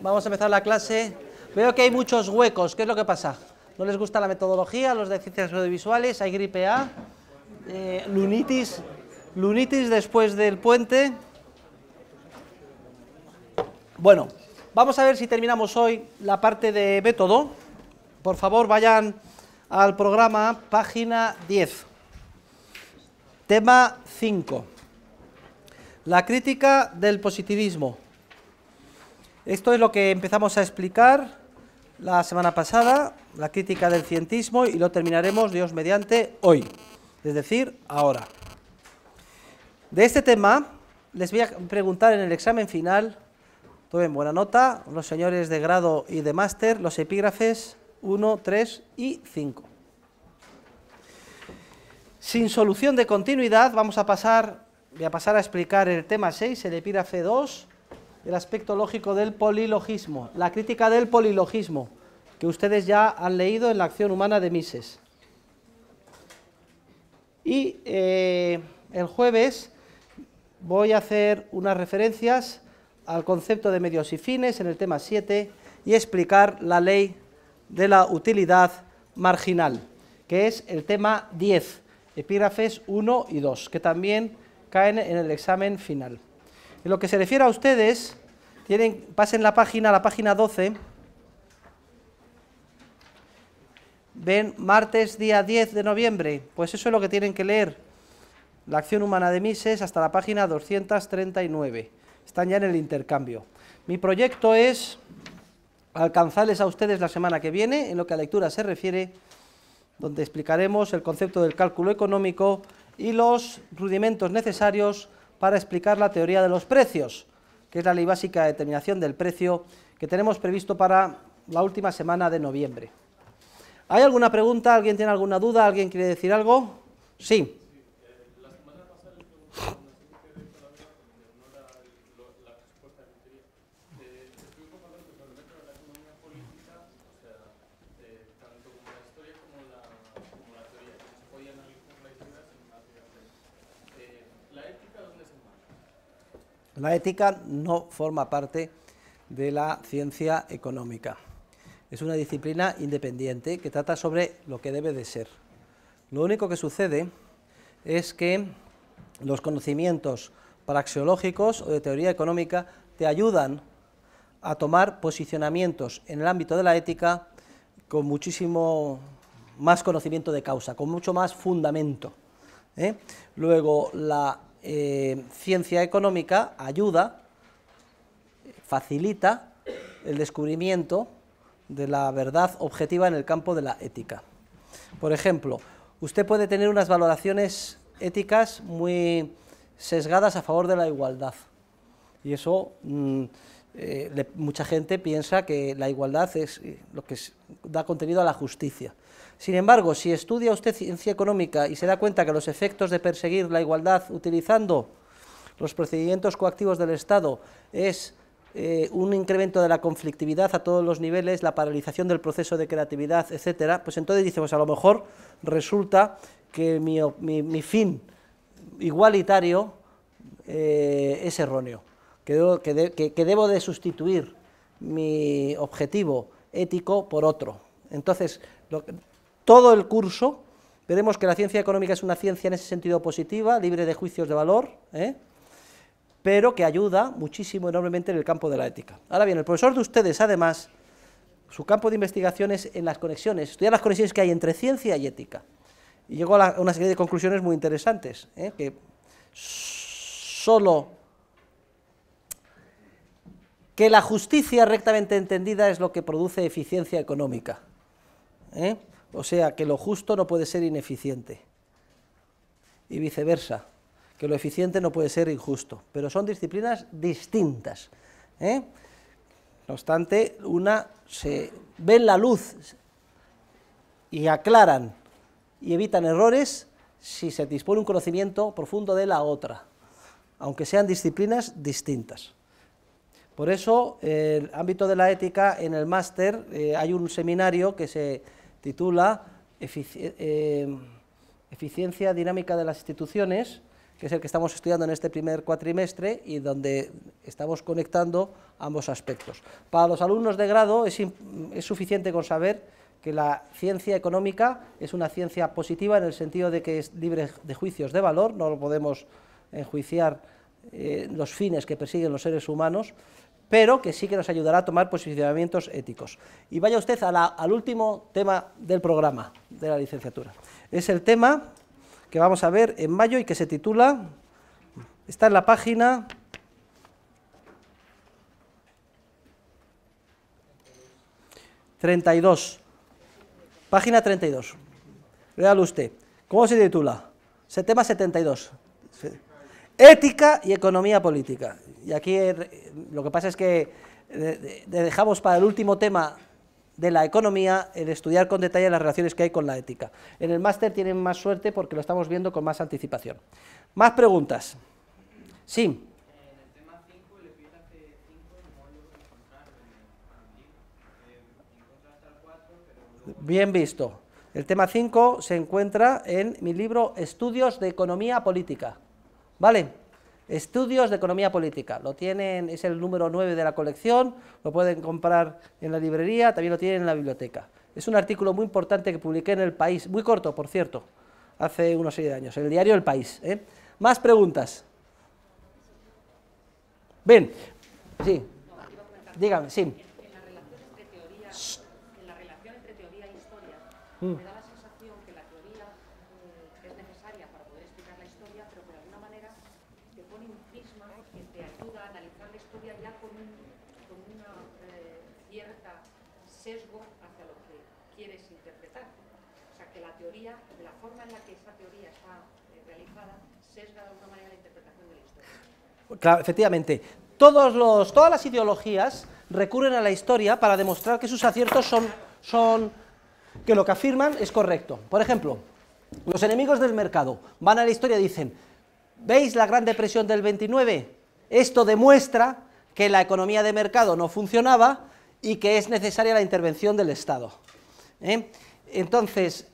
Vamos a empezar la clase. Veo que hay muchos huecos. ¿Qué es lo que pasa? No les gusta la metodología, los de ciencias audiovisuales, hay gripe A, eh, lunitis, lunitis después del puente. Bueno, vamos a ver si terminamos hoy la parte de método. Por favor, vayan al programa, página 10. Tema 5. La crítica del positivismo. Esto es lo que empezamos a explicar la semana pasada, la crítica del cientismo, y lo terminaremos, Dios mediante, hoy, es decir, ahora. De este tema les voy a preguntar en el examen final, tomen buena nota, los señores de grado y de máster, los epígrafes 1, 3 y 5. Sin solución de continuidad, vamos a pasar, voy a pasar a explicar el tema 6, el epígrafe 2, el aspecto lógico del polilogismo, la crítica del polilogismo, que ustedes ya han leído en la acción humana de Mises. Y eh, el jueves voy a hacer unas referencias al concepto de medios y fines en el tema 7 y explicar la ley de la utilidad marginal, que es el tema 10, epígrafes 1 y 2, que también caen en el examen final. En lo que se refiere a ustedes, tienen, pasen la página, la página 12. Ven, martes día 10 de noviembre. Pues eso es lo que tienen que leer. La acción humana de Mises hasta la página 239. Están ya en el intercambio. Mi proyecto es alcanzarles a ustedes la semana que viene, en lo que a lectura se refiere, donde explicaremos el concepto del cálculo económico y los rudimentos necesarios para explicar la teoría de los precios, que es la ley básica de determinación del precio que tenemos previsto para la última semana de noviembre. ¿Hay alguna pregunta? ¿Alguien tiene alguna duda? ¿Alguien quiere decir algo? Sí. La ética no forma parte de la ciencia económica. Es una disciplina independiente que trata sobre lo que debe de ser. Lo único que sucede es que los conocimientos praxeológicos o de teoría económica te ayudan a tomar posicionamientos en el ámbito de la ética con muchísimo más conocimiento de causa, con mucho más fundamento. ¿eh? Luego, la eh, ciencia económica ayuda, facilita el descubrimiento de la verdad objetiva en el campo de la ética. Por ejemplo, usted puede tener unas valoraciones éticas muy sesgadas a favor de la igualdad. Y eso mm, eh, mucha gente piensa que la igualdad es eh, lo que da contenido a la justicia. Sin embargo, si estudia usted ciencia económica y se da cuenta que los efectos de perseguir la igualdad utilizando los procedimientos coactivos del Estado es eh, un incremento de la conflictividad a todos los niveles, la paralización del proceso de creatividad, etcétera, pues entonces dice, pues a lo mejor resulta que mi, fin igualitario eh, es erróneo, que, debo, de, sustituir mi objetivo ético por otro. Entonces, lo, todo el curso. Veremos que la ciencia económica es una ciencia en ese sentido positiva, libre de juicios de valor, ¿eh? pero que ayuda muchísimo, enormemente en el campo de la ética. Ahora bien, el profesor de ustedes, además, su campo de investigación es en las conexiones, estudiar las conexiones que hay entre ciencia y ética. Y llegó a, una serie de conclusiones muy interesantes, ¿eh? que solo que la justicia rectamente entendida es lo que produce eficiencia económica. ¿eh? O sea, que lo justo no puede ser ineficiente. Y viceversa, que lo eficiente no puede ser injusto. Pero son disciplinas distintas. ¿eh? No obstante, una se ve en la luz y aclaran y evitan errores si se dispone un conocimiento profundo de la otra, aunque sean disciplinas distintas. Por eso, en el ámbito de la ética, en el máster eh, hay un seminario que se titula eh, Eficiencia Dinámica de las Instituciones, que es el que estamos estudiando en este primer cuatrimestre y donde estamos conectando ambos aspectos. Para los alumnos de grado es, suficiente con saber que la ciencia económica es una ciencia positiva en el sentido de que es libre de juicios de valor, no podemos enjuiciar eh, los fines que persiguen los seres humanos, pero que sí que nos ayudará a tomar posicionamientos éticos. Y vaya usted al último tema del programa de la licenciatura. Es el tema que vamos a ver en mayo y que se titula, está en la página... ...32... Página 32. Real usted. ¿Cómo se titula? Se tema 72. Ética y economía política y aquí eh, lo que pasa es que eh, dejamos para el último tema de la economía el estudiar con detalle las relaciones que hay con la ética. En el máster tienen más suerte porque lo estamos viendo con más anticipación. Más preguntas. Sí. Bien visto. El tema 5 se encuentra en mi libro Estudios de Economía Política. ¿Vale? Estudios de Economía Política. Lo tienen, es el número 9 de la colección, lo pueden comprar en la librería, también lo tienen en la biblioteca. Es un artículo muy importante que publiqué en El País, muy corto, por cierto, hace unos seis años, en el diario El País. ¿eh? Más preguntas. Bien, sí, dígame, sí. En la relación entre teoría, la relación entre e historia, mm. Claro, efectivamente. Todos los, todas las ideologías recurren a la historia para demostrar que sus aciertos son, que lo que afirman es correcto. Por ejemplo, los enemigos del mercado van a la historia y dicen, ¿veis la gran depresión del 29? Esto demuestra que la economía de mercado no funcionaba y que es necesaria la intervención del Estado. ¿eh? Entonces,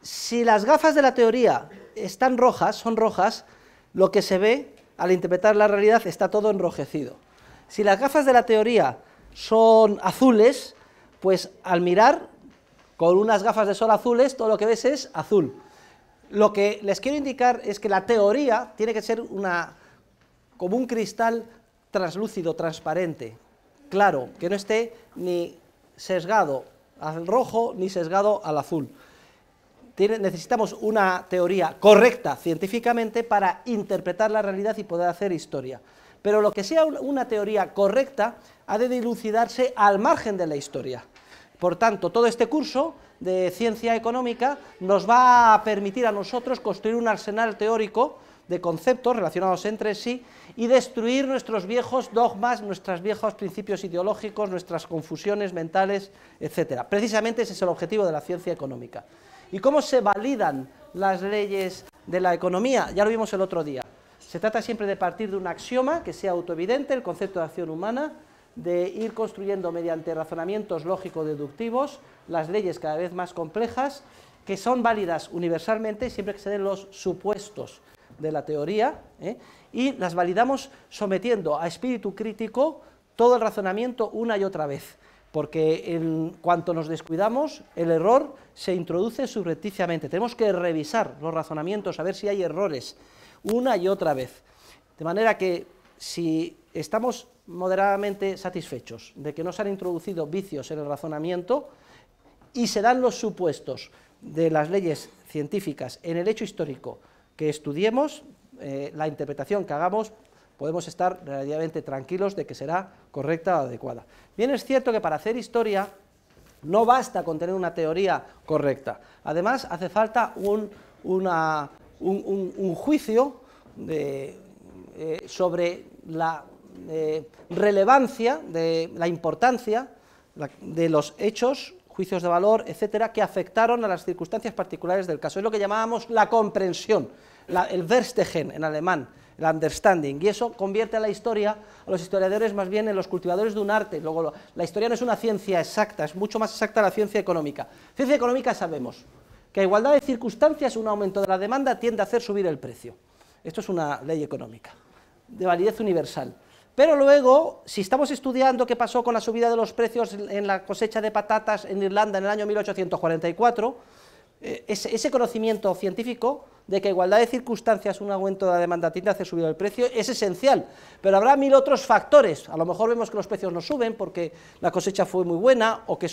si las gafas de la teoría están rojas, son rojas, lo que se ve al interpretar la realidad está todo enrojecido. Si las gafas de la teoría son azules, pues al mirar con unas gafas de sol azules, todo lo que ves es azul. Lo que les quiero indicar es que la teoría tiene que ser una, como un cristal translúcido, transparente, claro, que no esté ni sesgado al rojo ni sesgado al azul necesitamos una teoría correcta científicamente para interpretar la realidad y poder hacer historia. Pero lo que sea una teoría correcta ha de dilucidarse al margen de la historia. Por tanto, todo este curso de ciencia económica nos va a permitir a nosotros construir un arsenal teórico de conceptos relacionados entre sí y destruir nuestros viejos dogmas, nuestros viejos principios ideológicos, nuestras confusiones mentales, etc. Precisamente ese es el objetivo de la ciencia económica y cómo se validan las leyes de la economía. Ya lo vimos el otro día. Se trata siempre de partir de un axioma que sea autoevidente, el concepto de acción humana, de ir construyendo mediante razonamientos lógico-deductivos las leyes cada vez más complejas que son válidas universalmente siempre que se den los supuestos de la teoría ¿eh? y las validamos sometiendo a espíritu crítico todo el razonamiento una y otra vez porque en cuanto nos descuidamos, el error se introduce subrepticiamente. Tenemos que revisar los razonamientos, a ver si hay errores, una y otra vez. De manera que si estamos moderadamente satisfechos de que no se han introducido vicios en el razonamiento y se dan los supuestos de las leyes científicas en el hecho histórico que estudiemos, eh, la interpretación que hagamos podemos estar relativamente tranquilos de que será correcta o adecuada. Bien es cierto que para hacer historia no basta con tener una teoría correcta. Además, hace falta un, juicio eh, sobre la eh, relevancia, de la importancia de los hechos, juicios de valor, etcétera, que afectaron a las circunstancias particulares del caso. Es lo que llamábamos la comprensión, el Verstehen en alemán, el understanding. Y eso convierte a la historia, a los historiadores más bien en los cultivadores de un arte. Luego, la historia no es una ciencia exacta, es mucho más exacta la ciencia económica. Ciencia económica sabemos que a igualdad de circunstancias un aumento de la demanda tiende a hacer subir el precio. Esto es una ley económica, de validez universal. Pero luego, si estamos estudiando qué pasó con la subida de los precios en la cosecha de patatas en Irlanda en el año 1844, eh, ese, conocimiento científico de que igualdad de circunstancias, un aumento de la demanda tiende a hacer subir el precio, es esencial. Pero habrá mil otros factores. A lo mejor vemos que los precios no suben porque la cosecha fue muy buena o que,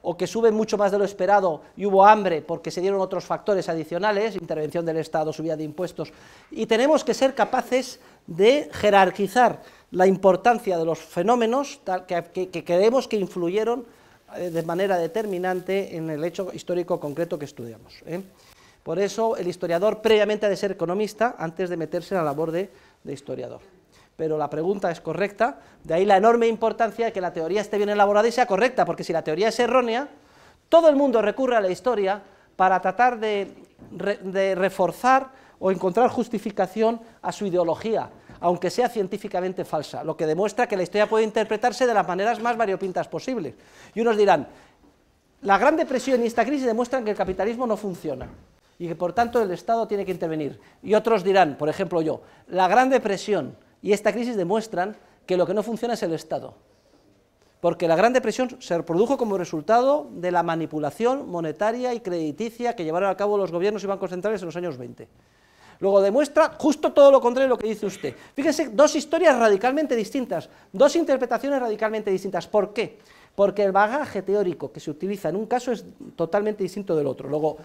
o que, suben mucho más de lo esperado y hubo hambre porque se dieron otros factores adicionales, intervención del Estado, subida de impuestos. Y tenemos que ser capaces de jerarquizar la importancia de los fenómenos que, que creemos que influyeron eh, de manera determinante en el hecho histórico concreto que estudiamos. ¿eh? Por eso el historiador previamente ha de ser economista antes de meterse en la labor de, historiador. Pero la pregunta es correcta, de ahí la enorme importancia de que la teoría esté bien elaborada y sea correcta, porque si la teoría es errónea, todo el mundo recurre a la historia para tratar de reforzar o encontrar justificación a su ideología, aunque sea científicamente falsa, lo que demuestra que la historia puede interpretarse de las maneras más variopintas posibles. Y unos dirán, la Gran Depresión y esta crisis demuestran que el capitalismo no funciona y que por tanto el Estado tiene que intervenir. Y otros dirán, por ejemplo yo, la Gran Depresión y esta crisis demuestran que lo que no funciona es el Estado. Porque la Gran Depresión se produjo como resultado de la manipulación monetaria y crediticia que llevaron a cabo los gobiernos y bancos centrales en los años 20. Luego demuestra justo todo lo contrario de lo que dice usted. Fíjense dos historias radicalmente distintas, dos interpretaciones radicalmente distintas. ¿Por qué? Porque el bagaje teórico que se utiliza en un caso es totalmente distinto del otro. Luego,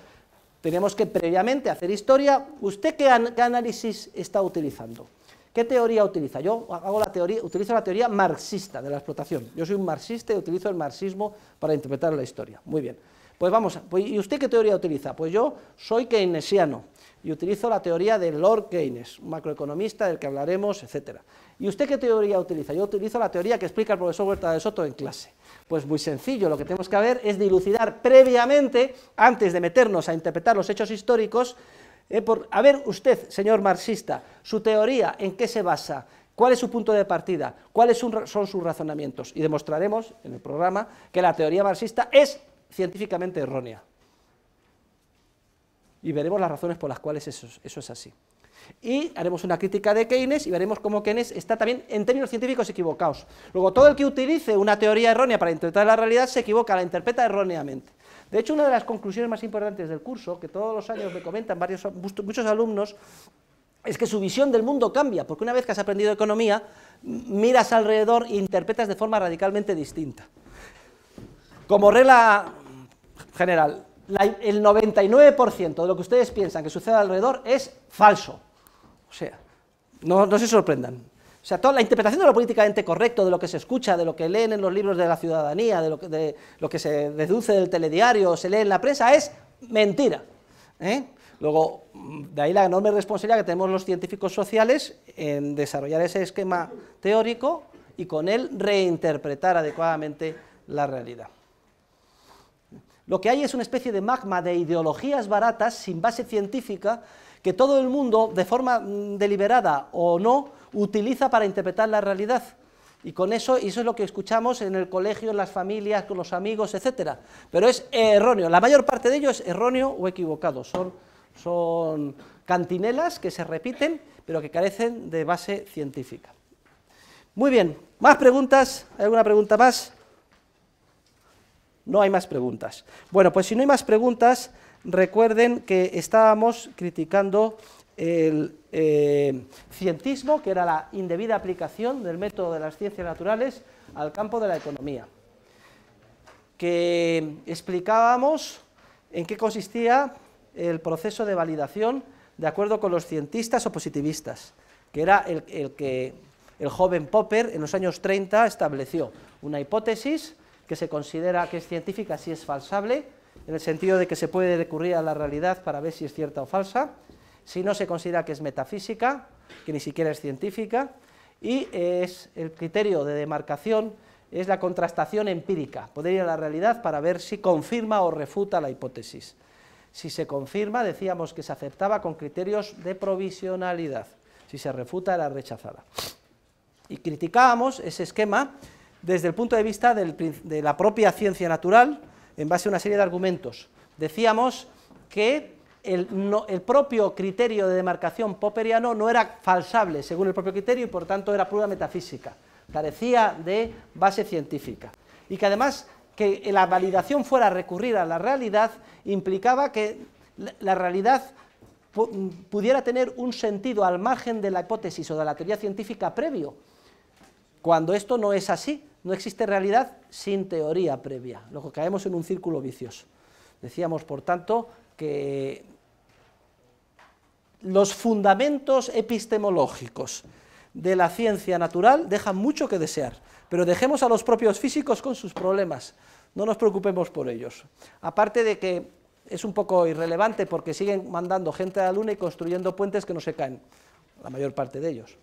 tenemos que previamente hacer historia. ¿Usted qué, análisis está utilizando? ¿Qué teoría utiliza? Yo hago la teoría, utilizo la teoría marxista de la explotación. Yo soy un marxista y utilizo el marxismo para interpretar la historia. Muy bien. Pues vamos, pues, ¿y usted qué teoría utiliza? Pues yo soy keynesiano y utilizo la teoría de Lord Keynes, un macroeconomista del que hablaremos, etc. ¿Y usted qué teoría utiliza? Yo utilizo la teoría que explica el profesor Huerta de Soto en clase. Pues muy sencillo, lo que tenemos que ver es dilucidar previamente, antes de meternos a interpretar los hechos históricos, eh, por, a ver usted, señor marxista, su teoría, ¿en qué se basa? ¿Cuál es su punto de partida? ¿Cuáles son sus razonamientos? Y demostraremos en el programa que la teoría marxista es científicamente errónea y veremos las razones por las cuales eso, es así. Y haremos una crítica de Keynes y veremos cómo Keynes está también en términos científicos equivocados. Luego, todo el que utilice una teoría errónea para interpretar la realidad se equivoca, la interpreta erróneamente. De hecho, una de las conclusiones más importantes del curso, que todos los años me comentan varios, muchos alumnos, es que su visión del mundo cambia, porque una vez que has aprendido economía, miras alrededor e interpretas de forma radicalmente distinta. Como regla general, el 99% de lo que ustedes piensan que sucede alrededor es falso. O sea, no, se sorprendan. O sea, toda la interpretación de lo políticamente correcto, de lo que se escucha, de lo que leen en los libros de la ciudadanía, de lo que, de, lo que se deduce del telediario, o se lee en la prensa, es mentira. ¿eh? Luego, de ahí la enorme responsabilidad que tenemos los científicos sociales en desarrollar ese esquema teórico y con él reinterpretar adecuadamente la realidad. Lo que hay es una especie de magma de ideologías baratas sin base científica que todo el mundo, de forma mm, deliberada o no, utiliza para interpretar la realidad. Y con eso, eso es lo que escuchamos en el colegio, en las familias, con los amigos, etc. Pero es erróneo. La mayor parte de ello es erróneo o equivocado. Son, son cantinelas que se repiten, pero que carecen de base científica. Muy bien, ¿más preguntas? alguna pregunta más? No hay más preguntas. Bueno, pues si no hay más preguntas, recuerden que estábamos criticando el eh, cientismo, que era la indebida aplicación del método de las ciencias naturales al campo de la economía, que explicábamos en qué consistía el proceso de validación de acuerdo con los cientistas o positivistas, que era el, el que el joven Popper en los años 30 estableció una hipótesis, que se considera que es científica si es falsable, en el sentido de que se puede recurrir a la realidad para ver si es cierta o falsa, si no se considera que es metafísica, que ni siquiera es científica, y es el criterio de demarcación es la contrastación empírica, poder ir a la realidad para ver si confirma o refuta la hipótesis. Si se confirma, decíamos que se aceptaba con criterios de provisionalidad, si se refuta era rechazada. Y criticábamos ese esquema desde el punto de vista de la propia ciencia natural en base a una serie de argumentos. Decíamos que el, propio criterio de demarcación popperiano no era falsable según el propio criterio y por tanto era prueba metafísica, carecía de base científica. Y que además que la validación fuera recurrida a la realidad implicaba que la realidad pudiera tener un sentido al margen de la hipótesis o de la teoría científica previo, cuando esto no es así. No existe realidad sin teoría previa, Lo que caemos en un círculo vicioso. Decíamos, por tanto, que los fundamentos epistemológicos de la ciencia natural dejan mucho que desear, pero dejemos a los propios físicos con sus problemas, no nos preocupemos por ellos. Aparte de que es un poco irrelevante porque siguen mandando gente a la Luna y construyendo puentes que no se caen, la mayor parte de ellos.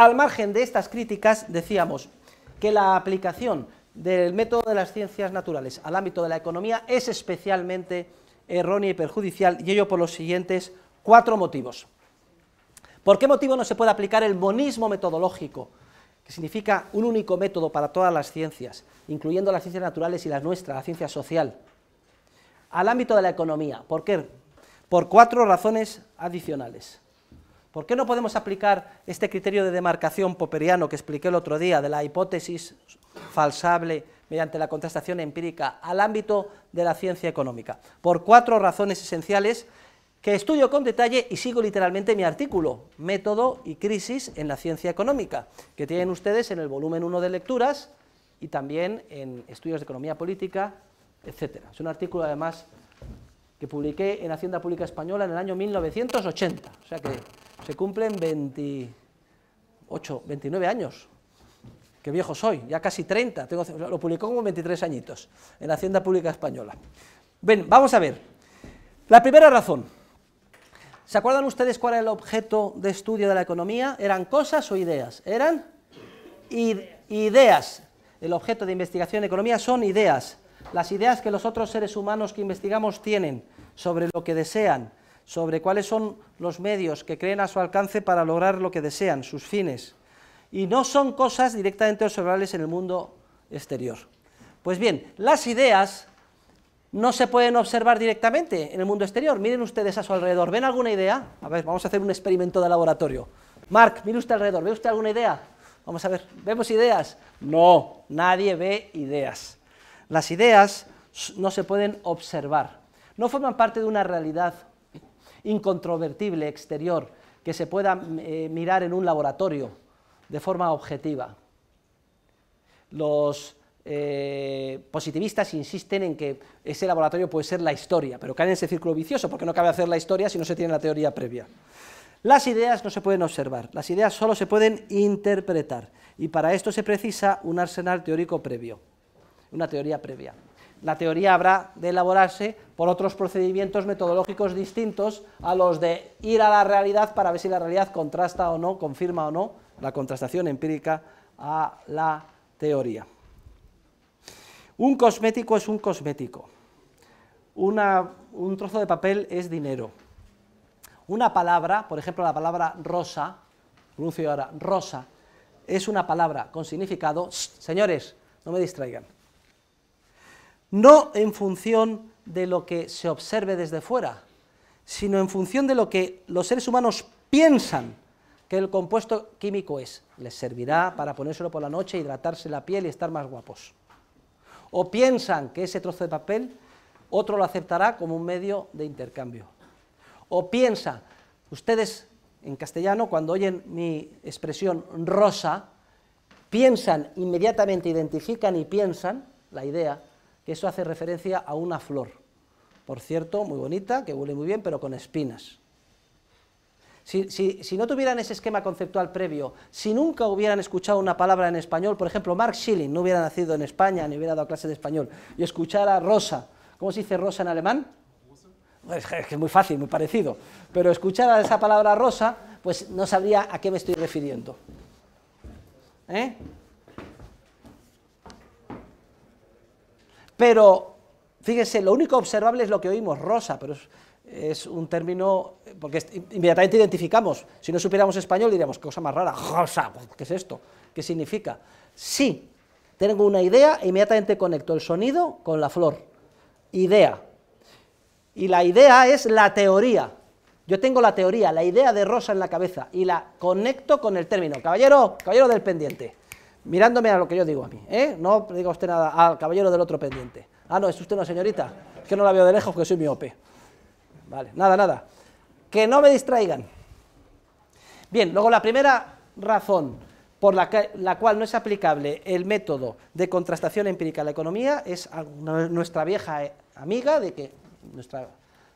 Al margen de estas críticas, decíamos que la aplicación del método de las ciencias naturales al ámbito de la economía es especialmente errónea y perjudicial, y ello por los siguientes cuatro motivos. ¿Por qué motivo no se puede aplicar el monismo metodológico, que significa un único método para todas las ciencias, incluyendo las ciencias naturales y las nuestras, la ciencia social, al ámbito de la economía? ¿Por qué? Por cuatro razones adicionales. ¿Por qué no podemos aplicar este criterio de demarcación popperiano que expliqué el otro día de la hipótesis falsable mediante la contrastación empírica al ámbito de la ciencia económica? Por cuatro razones esenciales que estudio con detalle y sigo literalmente mi artículo, Método y crisis en la ciencia económica, que tienen ustedes en el volumen 1 de lecturas y también en estudios de economía política, etc. Es un artículo además que publiqué en Hacienda Pública Española en el año 1980. O sea que se cumplen 28, 29 años. Qué viejo soy, ya casi 30. Tengo, lo publicó como 23 añitos en Hacienda Pública Española. Ven, vamos a ver. La primera razón. ¿Se acuerdan ustedes cuál era el objeto de estudio de la economía? ¿Eran cosas o ideas? Eran ideas. El objeto de investigación en economía son ideas las ideas que los otros seres humanos que investigamos tienen sobre lo que desean, sobre cuáles son los medios que creen a su alcance para lograr lo que desean, sus fines. Y no son cosas directamente observables en el mundo exterior. Pues bien, las ideas no se pueden observar directamente en el mundo exterior. Miren ustedes a su alrededor. ¿Ven alguna idea? A ver, vamos a hacer un experimento de laboratorio. Mark, mire usted alrededor. ¿Ve usted alguna idea? Vamos a ver, ¿vemos ideas? No, nadie ve ideas. Las ideas no se pueden observar, no forman parte de una realidad incontrovertible exterior que se pueda eh, mirar en un laboratorio de forma objetiva. Los eh, positivistas insisten en que ese laboratorio puede ser la historia, pero caen en ese círculo vicioso porque no cabe hacer la historia si no se tiene la teoría previa. Las ideas no se pueden observar, las ideas solo se pueden interpretar y para esto se precisa un arsenal teórico previo una teoría previa. La teoría habrá de elaborarse por otros procedimientos metodológicos distintos a los de ir a la realidad para ver si la realidad contrasta o no, confirma o no la contrastación empírica a la teoría. Un cosmético es un cosmético. un trozo de papel es dinero. Una palabra, por ejemplo la palabra rosa, pronuncio ahora rosa, es una palabra con significado. señores, no me distraigan no en función de lo que se observe desde fuera, sino en función de lo que los seres humanos piensan que el compuesto químico es. Les servirá para ponérselo por la noche, hidratarse la piel y estar más guapos. O piensan que ese trozo de papel otro lo aceptará como un medio de intercambio. O piensa, ustedes en castellano, cuando oyen mi expresión rosa, piensan, inmediatamente identifican y piensan la idea eso hace referencia a una flor, por cierto, muy bonita, que huele muy bien, pero con espinas. Si, no tuvieran ese esquema conceptual previo, si nunca hubieran escuchado una palabra en español, por ejemplo, Mark Schilling no hubiera nacido en España ni hubiera dado clase de español, y escuchara rosa, ¿cómo se dice rosa en alemán? es es muy fácil, muy parecido, pero escuchara esa palabra rosa, pues no sabría a qué me estoy refiriendo. ¿Eh? Pero, fíjese, lo único observable es lo que oímos, rosa, pero es, un término, porque inmediatamente identificamos, si no supiéramos español diríamos, cosa más rara, rosa, ¿qué es esto? ¿Qué significa? Sí, tengo una idea e inmediatamente conecto el sonido con la flor, idea. Y la idea es la teoría. Yo tengo la teoría, la idea de rosa en la cabeza y la conecto con el término. Caballero, caballero del pendiente mirándome a lo que yo digo a mí, ¿eh? No diga usted nada al caballero del otro pendiente. Ah, no, es usted una señorita. Es que no la veo de lejos, que soy miope. Vale, nada, nada. Que no me distraigan. Bien, luego la primera razón por la, la cual no es aplicable el método de contrastación empírica a la economía es nuestra vieja eh, amiga de que nuestra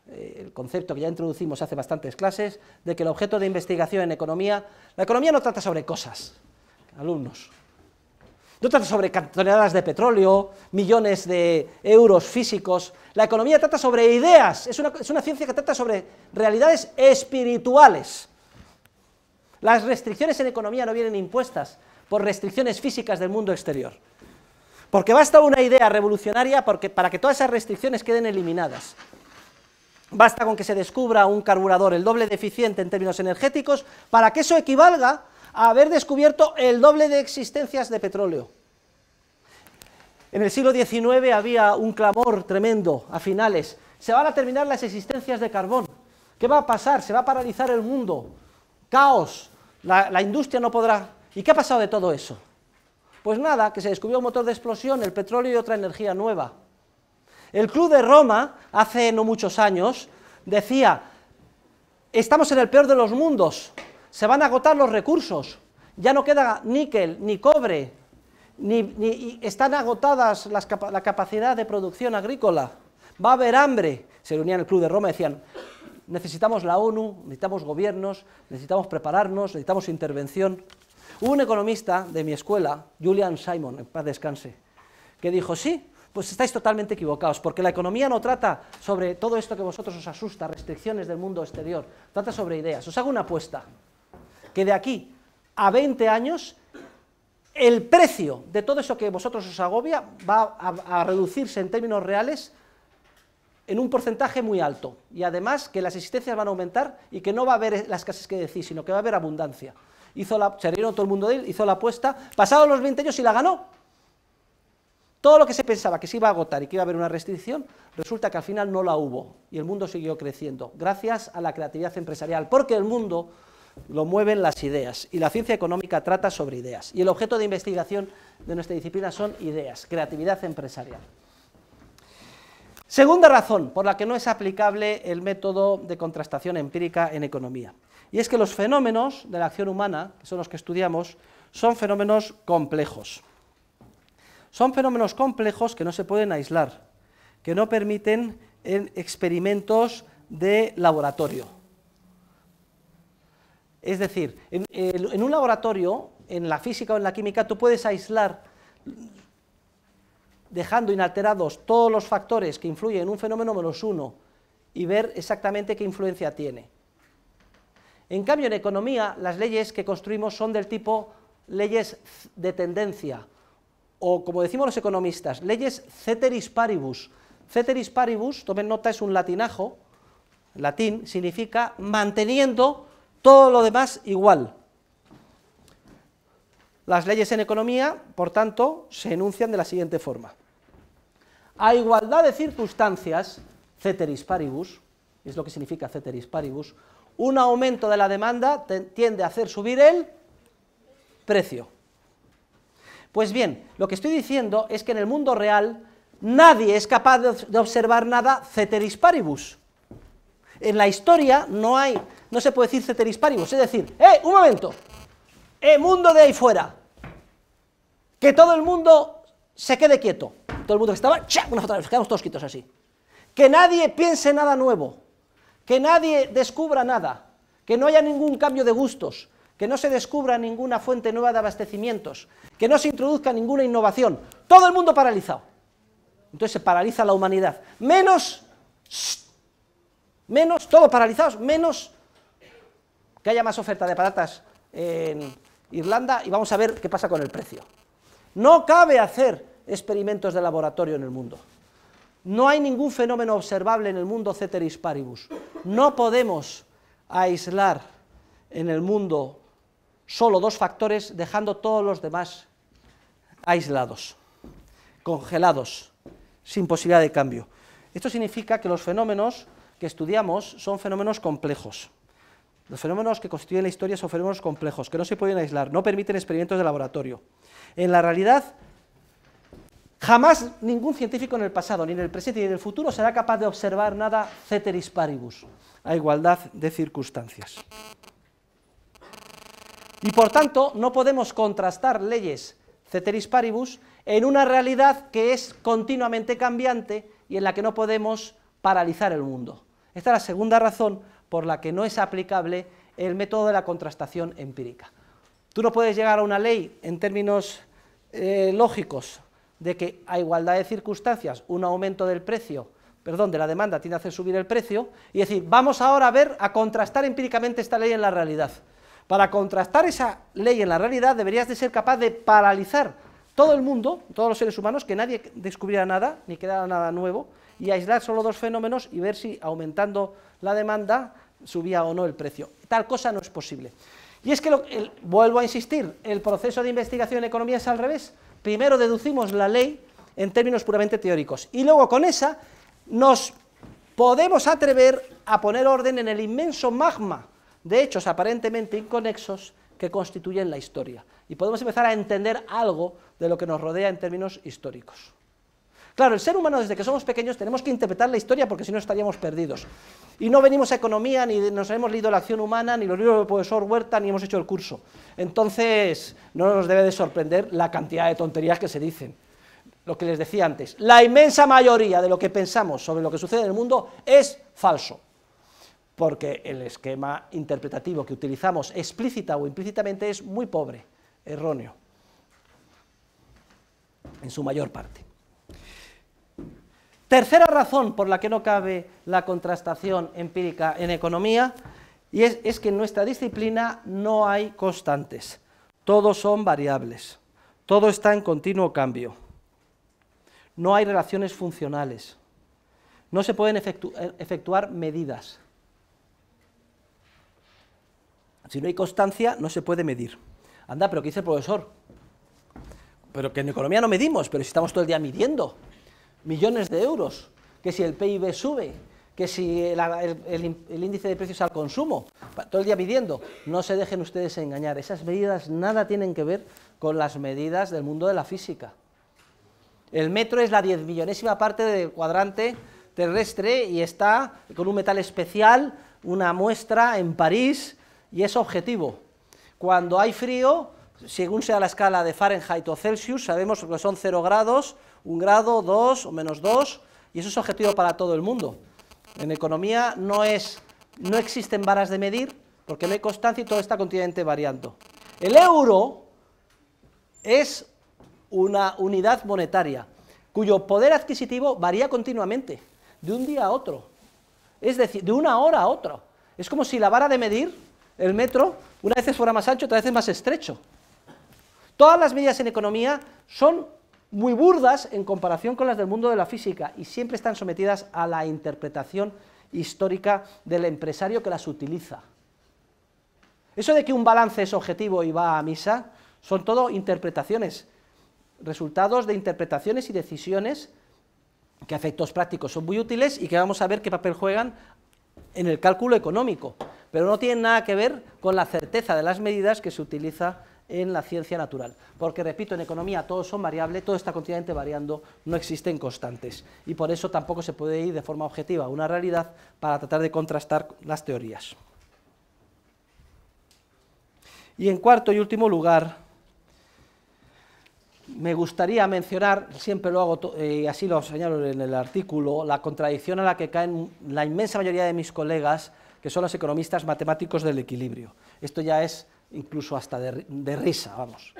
eh, el concepto que ya introducimos hace bastantes clases, de que el objeto de investigación en economía, la economía no trata sobre cosas, alumnos, no trata sobre toneladas de petróleo, millones de euros físicos. La economía trata sobre ideas. Es una, es una ciencia que trata sobre realidades espirituales. Las restricciones en economía no vienen impuestas por restricciones físicas del mundo exterior. Porque basta una idea revolucionaria porque, para que todas esas restricciones queden eliminadas. Basta con que se descubra un carburador el doble deficiente en términos energéticos para que eso equivalga haber descubierto el doble de existencias de petróleo. En el siglo XIX había un clamor tremendo a finales. Se van a terminar las existencias de carbón. ¿Qué va a pasar? Se va a paralizar el mundo. Caos. La, industria no podrá. ¿Y qué ha pasado de todo eso? Pues nada, que se descubrió un motor de explosión, el petróleo y otra energía nueva. El Club de Roma, hace no muchos años, decía, estamos en el peor de los mundos, se van a agotar los recursos. Ya no queda níquel, ni cobre, ni, están agotadas las, la capacidad de producción agrícola. Va a haber hambre. Se reunían el Club de Roma y decían, necesitamos la ONU, necesitamos gobiernos, necesitamos prepararnos, necesitamos intervención. Hubo un economista de mi escuela, Julian Simon, en paz descanse, que dijo, sí, pues estáis totalmente equivocados, porque la economía no trata sobre todo esto que vosotros os asusta, restricciones del mundo exterior, trata sobre ideas. Os hago una apuesta que de aquí a 20 años el precio de todo eso que vosotros os agobia va a, reducirse en términos reales en un porcentaje muy alto. Y además que las existencias van a aumentar y que no va a haber las casas que decís, sino que va a haber abundancia. Hizo se todo el mundo de él, hizo la apuesta, pasados los 20 años y la ganó. Todo lo que se pensaba que se iba a agotar y que iba a haber una restricción, resulta que al final no la hubo y el mundo siguió creciendo, gracias a la creatividad empresarial, porque el mundo lo mueven las ideas y la ciencia económica trata sobre ideas. Y el objeto de investigación de nuestra disciplina son ideas, creatividad empresarial. Segunda razón por la que no es aplicable el método de contrastación empírica en economía. Y es que los fenómenos de la acción humana, que son los que estudiamos, son fenómenos complejos. Son fenómenos complejos que no se pueden aislar, que no permiten eh, experimentos de laboratorio. Es decir, en, un laboratorio, en la física o en la química, tú puedes aislar, dejando inalterados todos los factores que influyen en un fenómeno menos uno, y ver exactamente qué influencia tiene. En cambio, en economía, las leyes que construimos son del tipo leyes de tendencia, o como decimos los economistas, leyes ceteris paribus. Ceteris paribus, tomen nota, es un latinajo, latín, significa manteniendo todo lo demás igual. Las leyes en economía, por tanto, se enuncian de la siguiente forma. A igualdad de circunstancias, ceteris paribus, es lo que significa ceteris paribus, un aumento de la demanda tiende a hacer subir el precio. Pues bien, lo que estoy diciendo es que en el mundo real nadie es capaz de observar nada ceteris paribus en la historia no hay, no se puede decir ceteris paribus, es decir, ¡eh, un momento! El eh, mundo de ahí fuera! Que todo el mundo se quede quieto. Todo el mundo que estaba, ¡cha! Una foto, quedamos todos quietos así. Que nadie piense nada nuevo, que nadie descubra nada, que no haya ningún cambio de gustos, que no se descubra ninguna fuente nueva de abastecimientos, que no se introduzca ninguna innovación. Todo el mundo paralizado. Entonces se paraliza la humanidad. Menos menos, todos paralizados, menos que haya más oferta de patatas en Irlanda y vamos a ver qué pasa con el precio. No cabe hacer experimentos de laboratorio en el mundo. No hay ningún fenómeno observable en el mundo ceteris paribus. No podemos aislar en el mundo solo dos factores, dejando todos los demás aislados, congelados, sin posibilidad de cambio. Esto significa que los fenómenos que estudiamos son fenómenos complejos. Los fenómenos que constituyen la historia son fenómenos complejos, que no se pueden aislar, no permiten experimentos de laboratorio. En la realidad, jamás ningún científico en el pasado, ni en el presente, ni en el futuro será capaz de observar nada ceteris paribus, a igualdad de circunstancias. Y por tanto, no podemos contrastar leyes ceteris paribus en una realidad que es continuamente cambiante y en la que no podemos paralizar el mundo. Esta es la segunda razón por la que no es aplicable el método de la contrastación empírica. Tú no puedes llegar a una ley en términos eh, lógicos de que a igualdad de circunstancias un aumento del precio, perdón, de la demanda tiene que hacer subir el precio y decir, vamos ahora a ver, a contrastar empíricamente esta ley en la realidad. Para contrastar esa ley en la realidad deberías de ser capaz de paralizar todo el mundo, todos los seres humanos, que nadie descubriera nada, ni quedara nada nuevo, y aislar solo dos fenómenos y ver si aumentando la demanda subía o no el precio. Tal cosa no es posible. Y es que, vuelvo a insistir, el proceso de investigación en economía es al revés. Primero deducimos la ley en términos puramente teóricos y luego con esa nos podemos atrever a poner orden en el inmenso magma de hechos aparentemente inconexos que constituyen la historia. Y podemos empezar a entender algo de lo que nos rodea en términos históricos. Claro, el ser humano desde que somos pequeños tenemos que interpretar la historia porque si no estaríamos perdidos. Y no venimos a economía, ni nos hemos leído la acción humana, ni los libros del profesor Huerta, ni hemos hecho el curso. Entonces, no nos debe de sorprender la cantidad de tonterías que se dicen. Lo que les decía antes, la inmensa mayoría de lo que pensamos sobre lo que sucede en el mundo es falso porque el esquema interpretativo que utilizamos explícita o implícitamente es muy pobre, erróneo, en su mayor parte. Tercera razón por la que no cabe la contrastación empírica en economía y es, que en nuestra disciplina no hay constantes, todos son variables, todo está en continuo cambio, no hay relaciones funcionales, no se pueden eh, efectuar medidas. Si no hay constancia, no se puede medir. Anda, pero ¿qué dice el profesor? Pero que en economía no medimos, pero si estamos todo el día midiendo millones de euros, que si el PIB sube, que si el, índice de precios al consumo, todo el día pidiendo. No se dejen ustedes engañar, esas medidas nada tienen que ver con las medidas del mundo de la física. El metro es la diez millonésima parte del cuadrante terrestre y está con un metal especial, una muestra en París y es objetivo. Cuando hay frío, según sea la escala de Fahrenheit o Celsius, sabemos que son cero grados, un grado, dos o menos dos, y eso es objetivo para todo el mundo. En economía no, es, no existen varas de medir porque no hay constancia y todo está continuamente variando. El euro es una unidad monetaria cuyo poder adquisitivo varía continuamente, de un día a otro, es decir, de una hora a otra. Es como si la vara de medir, el metro, una vez fuera más ancho, otra vez más estrecho. Todas las medidas en economía son muy burdas en comparación con las del mundo de la física y siempre están sometidas a la interpretación histórica del empresario que las utiliza. Eso de que un balance es objetivo y va a misa son todo interpretaciones, resultados de interpretaciones y decisiones que a efectos prácticos son muy útiles y que vamos a ver qué papel juegan en el cálculo económico, pero no tienen nada que ver con la certeza de las medidas que se utiliza en la ciencia natural. Porque, repito, en economía todos son variables, todo está continuamente variando, no existen constantes. Y por eso tampoco se puede ir de forma objetiva a una realidad para tratar de contrastar las teorías. Y en cuarto y último lugar, me gustaría mencionar, siempre lo hago y eh, así lo señalo en el artículo, la contradicción a la que caen la inmensa mayoría de mis colegas, que son los economistas matemáticos del equilibrio. Esto ya es incluso hasta de, risa, vamos.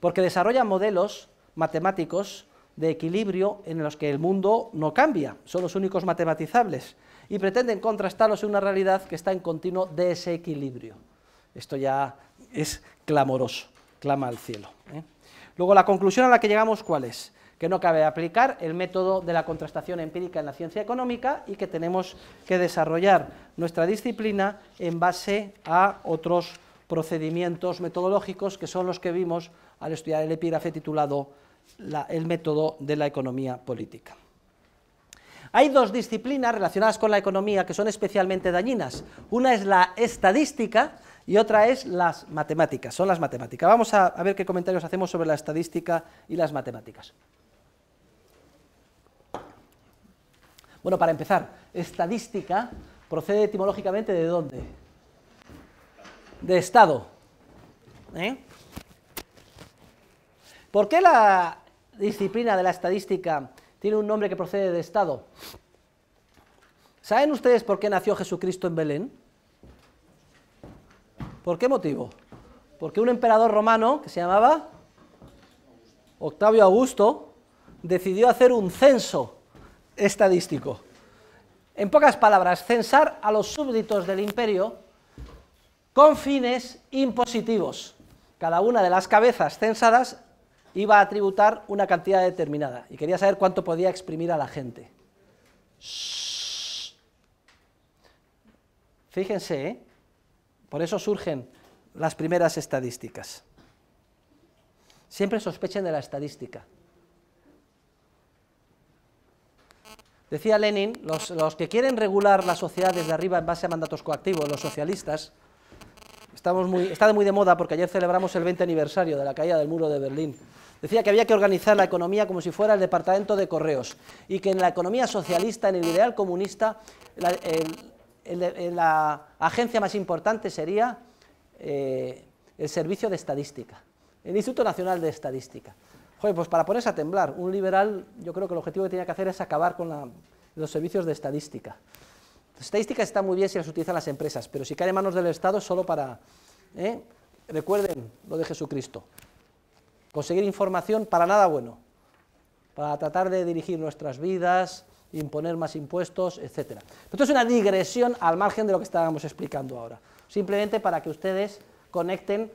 Porque desarrollan modelos matemáticos de equilibrio en los que el mundo no cambia, son los únicos matematizables, y pretenden contrastarlos en una realidad que está en continuo desequilibrio. Esto ya es clamoroso, clama al cielo. ¿eh? Luego, la conclusión a la que llegamos, ¿cuál es? Que no cabe aplicar el método de la contrastación empírica en la ciencia económica y que tenemos que desarrollar nuestra disciplina en base a otros procedimientos metodológicos que son los que vimos al estudiar el epígrafe titulado El método de la economía política. Hay dos disciplinas relacionadas con la economía que son especialmente dañinas. Una es la estadística y otra es las matemáticas. Son las matemáticas. Vamos a ver qué comentarios hacemos sobre la estadística y las matemáticas. Bueno, para empezar, estadística procede etimológicamente de dónde? de estado. ¿eh? ¿Por qué la disciplina de la estadística tiene un nombre que procede de estado? ¿Saben ustedes por qué nació Jesucristo en Belén? ¿Por qué motivo? Porque un emperador romano que se llamaba Octavio Augusto decidió hacer un censo estadístico. En pocas palabras, censar a los súbditos del imperio con fines impositivos. Cada una de las cabezas censadas iba a tributar una cantidad determinada y quería saber cuánto podía exprimir a la gente. Fíjense, ¿eh? por eso surgen las primeras estadísticas. Siempre sospechen de la estadística. Decía Lenin, los que quieren regular la sociedad desde arriba en base a mandatos coactivos, los socialistas, Estamos muy, está muy de moda porque ayer celebramos el 20 aniversario de la caída del muro de Berlín. Decía que había que organizar la economía como si fuera el departamento de correos y que en la economía socialista, en el ideal comunista, la, agencia más importante sería eh, el Servicio de Estadística, el Instituto Nacional de Estadística. Joder, pues para ponerse a temblar, un liberal yo creo que el objetivo que tenía que hacer es acabar con los servicios de estadística estadísticas están muy bien si las utilizan las empresas, pero si cae en manos del Estado solo para... ¿eh? Recuerden lo de Jesucristo. Conseguir información para nada bueno, para tratar de dirigir nuestras vidas, imponer más impuestos, etc. Esto es una digresión al margen de lo que estábamos explicando ahora. Simplemente para que ustedes conecten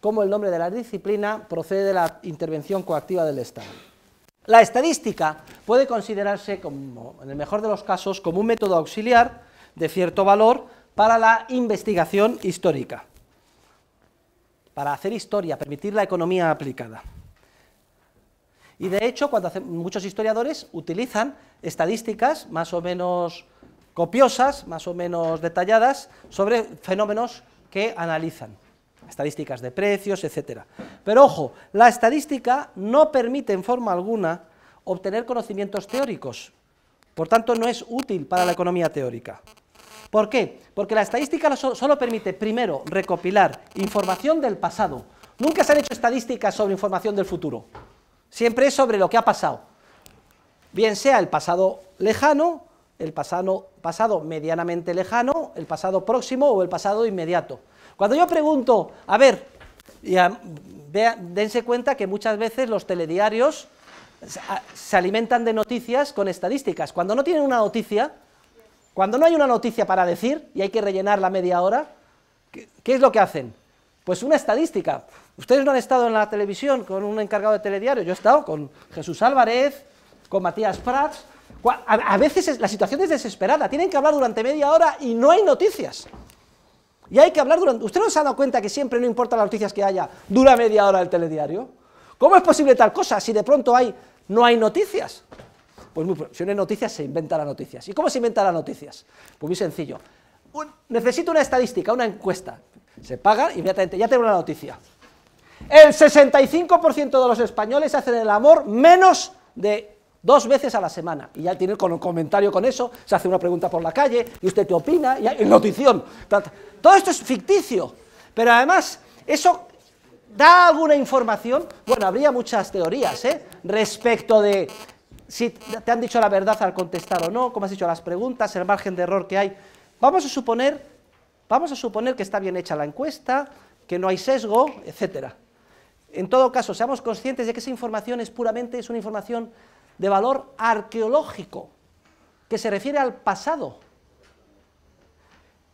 cómo el nombre de la disciplina procede de la intervención coactiva del Estado. La estadística puede considerarse, como, en el mejor de los casos, como un método auxiliar de cierto valor para la investigación histórica, para hacer historia, permitir la economía aplicada. Y de hecho, cuando muchos historiadores utilizan estadísticas más o menos copiosas, más o menos detalladas, sobre fenómenos que analizan estadísticas de precios, etcétera. Pero ojo, la estadística no permite en forma alguna obtener conocimientos teóricos, por tanto no es útil para la economía teórica. ¿Por qué? Porque la estadística solo permite, primero, recopilar información del pasado. Nunca se han hecho estadísticas sobre información del futuro. Siempre es sobre lo que ha pasado. Bien sea el pasado lejano, el pasado, pasado medianamente lejano, el pasado próximo o el pasado inmediato. Cuando yo pregunto, a ver, dense cuenta que muchas veces los telediarios se alimentan de noticias con estadísticas. Cuando no tienen una noticia, cuando no hay una noticia para decir y hay que rellenar la media hora, ¿qué, es lo que hacen? Pues una estadística. Ustedes no han estado en la televisión con un encargado de telediario, yo he estado con Jesús Álvarez, con Matías Prats. A, veces la situación es desesperada, tienen que hablar durante media hora y no hay noticias. Y hay que hablar durante... ¿Usted no se ha dado cuenta que siempre, no importa las noticias que haya, dura media hora el telediario? ¿Cómo es posible tal cosa si de pronto hay, no hay noticias? Pues muy, si no hay noticias, se inventa las noticias. ¿Y cómo se inventa las noticias? Pues muy sencillo. necesito una estadística, una encuesta. Se paga inmediatamente, ya tengo una noticia. El 65% de los españoles hacen el amor menos de dos veces a la semana. Y ya tiene con un comentario con eso, se hace una pregunta por la calle, y usted te opina, y hay notición. Todo esto es ficticio, pero además eso da alguna información. Bueno, habría muchas teorías ¿eh? respecto de si te han dicho la verdad al contestar o no, cómo has dicho las preguntas, el margen de error que hay. Vamos a suponer, vamos a suponer que está bien hecha la encuesta, que no hay sesgo, etcétera. En todo caso, seamos conscientes de que esa información es puramente es una información de valor arqueológico, que se refiere al pasado.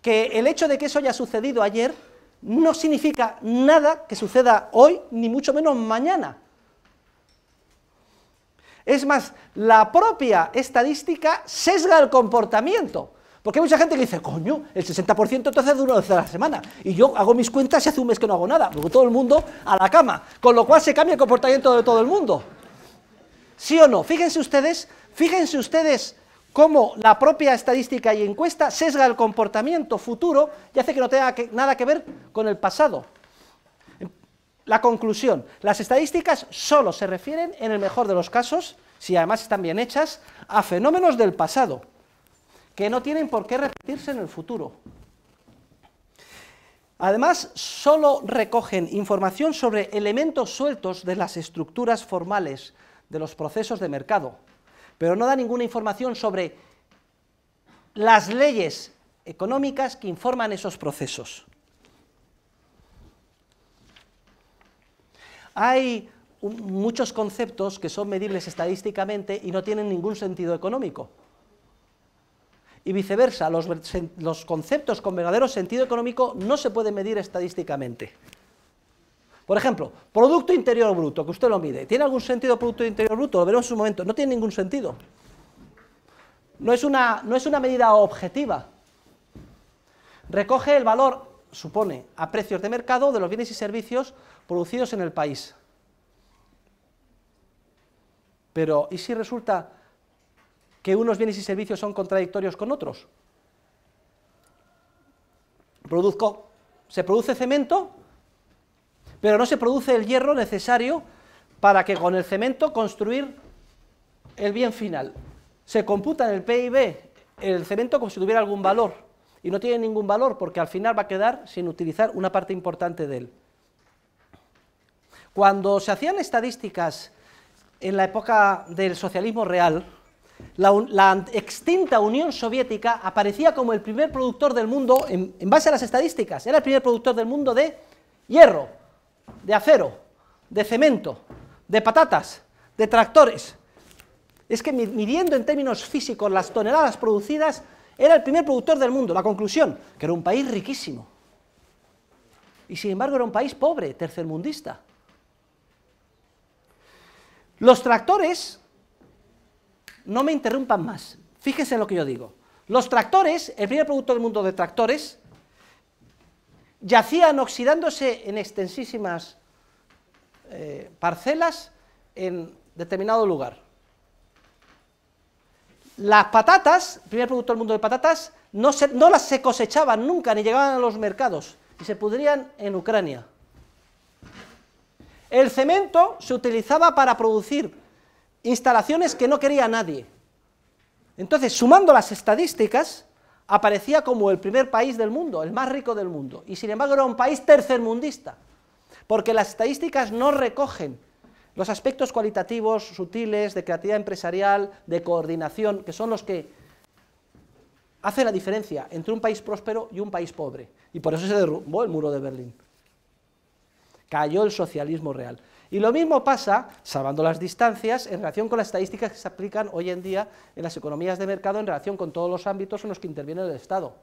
Que el hecho de que eso haya sucedido ayer no significa nada que suceda hoy, ni mucho menos mañana. Es más, la propia estadística sesga el comportamiento. Porque hay mucha gente que dice, coño, el 60% entonces dura una la semana. Y yo hago mis cuentas y hace un mes que no hago nada. Luego todo el mundo a la cama. Con lo cual se cambia el comportamiento de todo el mundo. ¿Sí o no? Fíjense ustedes, fíjense ustedes cómo la propia estadística y encuesta sesga el comportamiento futuro y hace que no tenga nada que ver con el pasado. La conclusión, las estadísticas solo se refieren, en el mejor de los casos, si además están bien hechas, a fenómenos del pasado, que no tienen por qué repetirse en el futuro. Además, solo recogen información sobre elementos sueltos de las estructuras formales, de los procesos de mercado, pero no da ninguna información sobre las leyes económicas que informan esos procesos. Hay muchos conceptos que son medibles estadísticamente y no tienen ningún sentido económico. Y viceversa, los, conceptos con verdadero sentido económico no se pueden medir estadísticamente. Por ejemplo, Producto Interior Bruto, que usted lo mide. ¿Tiene algún sentido Producto Interior Bruto? Lo veremos en su momento. No tiene ningún sentido. No es una, no es una medida objetiva. Recoge el valor, supone, a precios de mercado de los bienes y servicios producidos en el país. Pero, ¿y si resulta que unos bienes y servicios son contradictorios con otros? Produzco, se produce cemento pero no se produce el hierro necesario para que con el cemento construir el bien final. Se computa en el PIB el cemento como si tuviera algún valor y no tiene ningún valor porque al final va a quedar sin utilizar una parte importante de él. Cuando se hacían estadísticas en la época del socialismo real, la, extinta Unión Soviética aparecía como el primer productor del mundo, en, base a las estadísticas, era el primer productor del mundo de hierro de acero, de cemento, de patatas, de tractores. Es que midiendo en términos físicos las toneladas producidas, era el primer productor del mundo. La conclusión, que era un país riquísimo. Y sin embargo era un país pobre, tercermundista. Los tractores, no me interrumpan más, fíjense en lo que yo digo. Los tractores, el primer productor del mundo de tractores, yacían oxidándose en extensísimas eh, parcelas en determinado lugar. Las patatas, el primer producto del mundo de patatas, no, no las se cosechaban nunca ni llegaban a los mercados y se pudrían en Ucrania. El cemento se utilizaba para producir instalaciones que no quería nadie. Entonces, sumando las estadísticas, aparecía como el primer país del mundo, el más rico del mundo, y sin embargo era un país tercermundista, porque las estadísticas no recogen los aspectos cualitativos, sutiles, de creatividad empresarial, de coordinación, que son los que hacen la diferencia entre un país próspero y un país pobre. Y por eso se derrumbó el muro de Berlín. Cayó el socialismo real. Y lo mismo pasa, salvando las distancias, en relación con las estadísticas que se aplican hoy en día en las economías de mercado en relación con todos los ámbitos en los que interviene el Estado.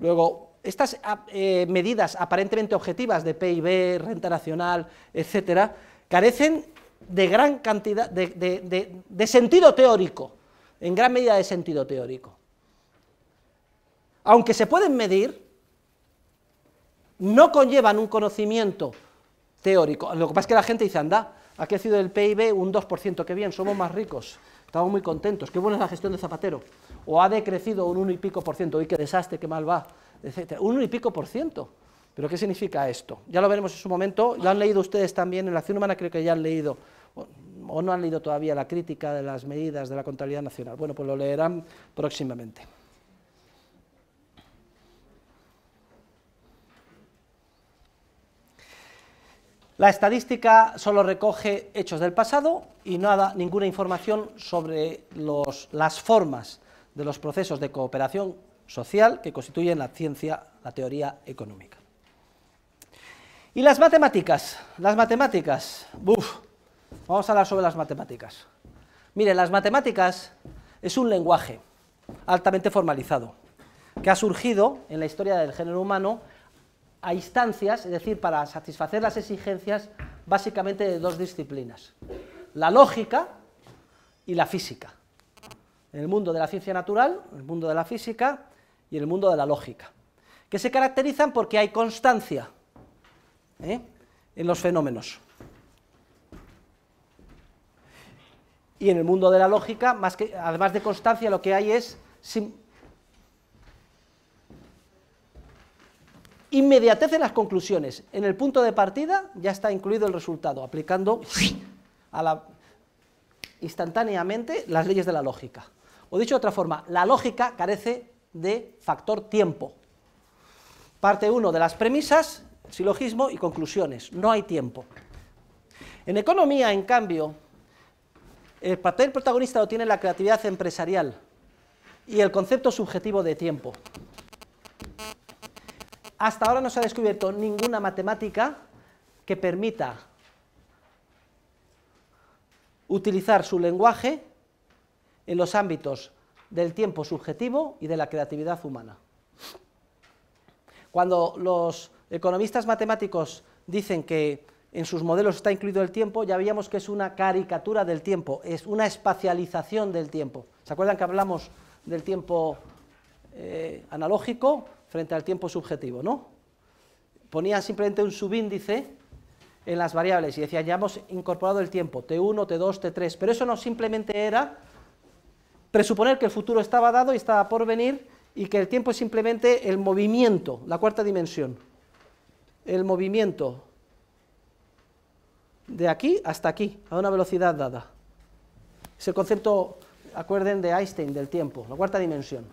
Luego, estas ah, eh, medidas aparentemente objetivas de PIB, renta nacional, etcétera, carecen de gran cantidad de sentido teórico, en gran medida de sentido teórico. Aunque se pueden medir, no conllevan un conocimiento teórico. Lo que pasa es que la gente dice, anda, ha crecido el PIB un 2%, qué bien, somos más ricos, estamos muy contentos, qué buena es la gestión de Zapatero. O ha decrecido un 1 y pico por ciento, uy, qué desastre, qué mal va, etc. Un 1 y pico por ciento. ¿Pero qué significa esto? Ya lo veremos en su momento, lo han leído ustedes también, en la acción humana creo que ya han leído, o no han leído todavía la crítica de las medidas de la contabilidad nacional. Bueno, pues lo leerán próximamente. La estadística solo recoge hechos del pasado y no da ninguna información sobre las formas de los procesos de cooperación social que constituyen la ciencia, la teoría económica. Y las matemáticas, las matemáticas, vamos a hablar sobre las matemáticas. Miren, las matemáticas es un lenguaje altamente formalizado que ha surgido en la historia del género humano a instancias, es decir, para satisfacer las exigencias básicamente de dos disciplinas, la lógica y la física. En el mundo de la ciencia natural, el mundo de la física y el mundo de la lógica, que se caracterizan porque hay constancia ¿eh? en los fenómenos. Y en el mundo de la lógica, más que, además de constancia, lo que hay es Inmediatez en las conclusiones. En el punto de partida ya está incluido el resultado, aplicando a la, instantáneamente las leyes de la lógica. O dicho de otra forma, la lógica carece de factor tiempo. Parte 1 de las premisas, silogismo y conclusiones. No hay tiempo. En economía, en cambio, el papel protagonista lo tiene la creatividad empresarial y el concepto subjetivo de tiempo. Hasta ahora no se ha descubierto ninguna matemática que permita utilizar su lenguaje en los ámbitos del tiempo subjetivo y de la creatividad humana. Cuando los economistas matemáticos dicen que en sus modelos está incluido el tiempo, ya veíamos que es una caricatura del tiempo, es una espacialización del tiempo. ¿Se acuerdan que hablamos del tiempo eh, analógico, frente al tiempo subjetivo, ¿no? Ponía simplemente un subíndice en las variables y decía, ya hemos incorporado el tiempo, t1, t2, t3, pero eso no simplemente era presuponer que el futuro estaba dado y estaba por venir y que el tiempo es simplemente el movimiento, la cuarta dimensión, el movimiento de aquí hasta aquí, a una velocidad dada. Es el concepto, acuerden, de Einstein del tiempo, la cuarta dimensión.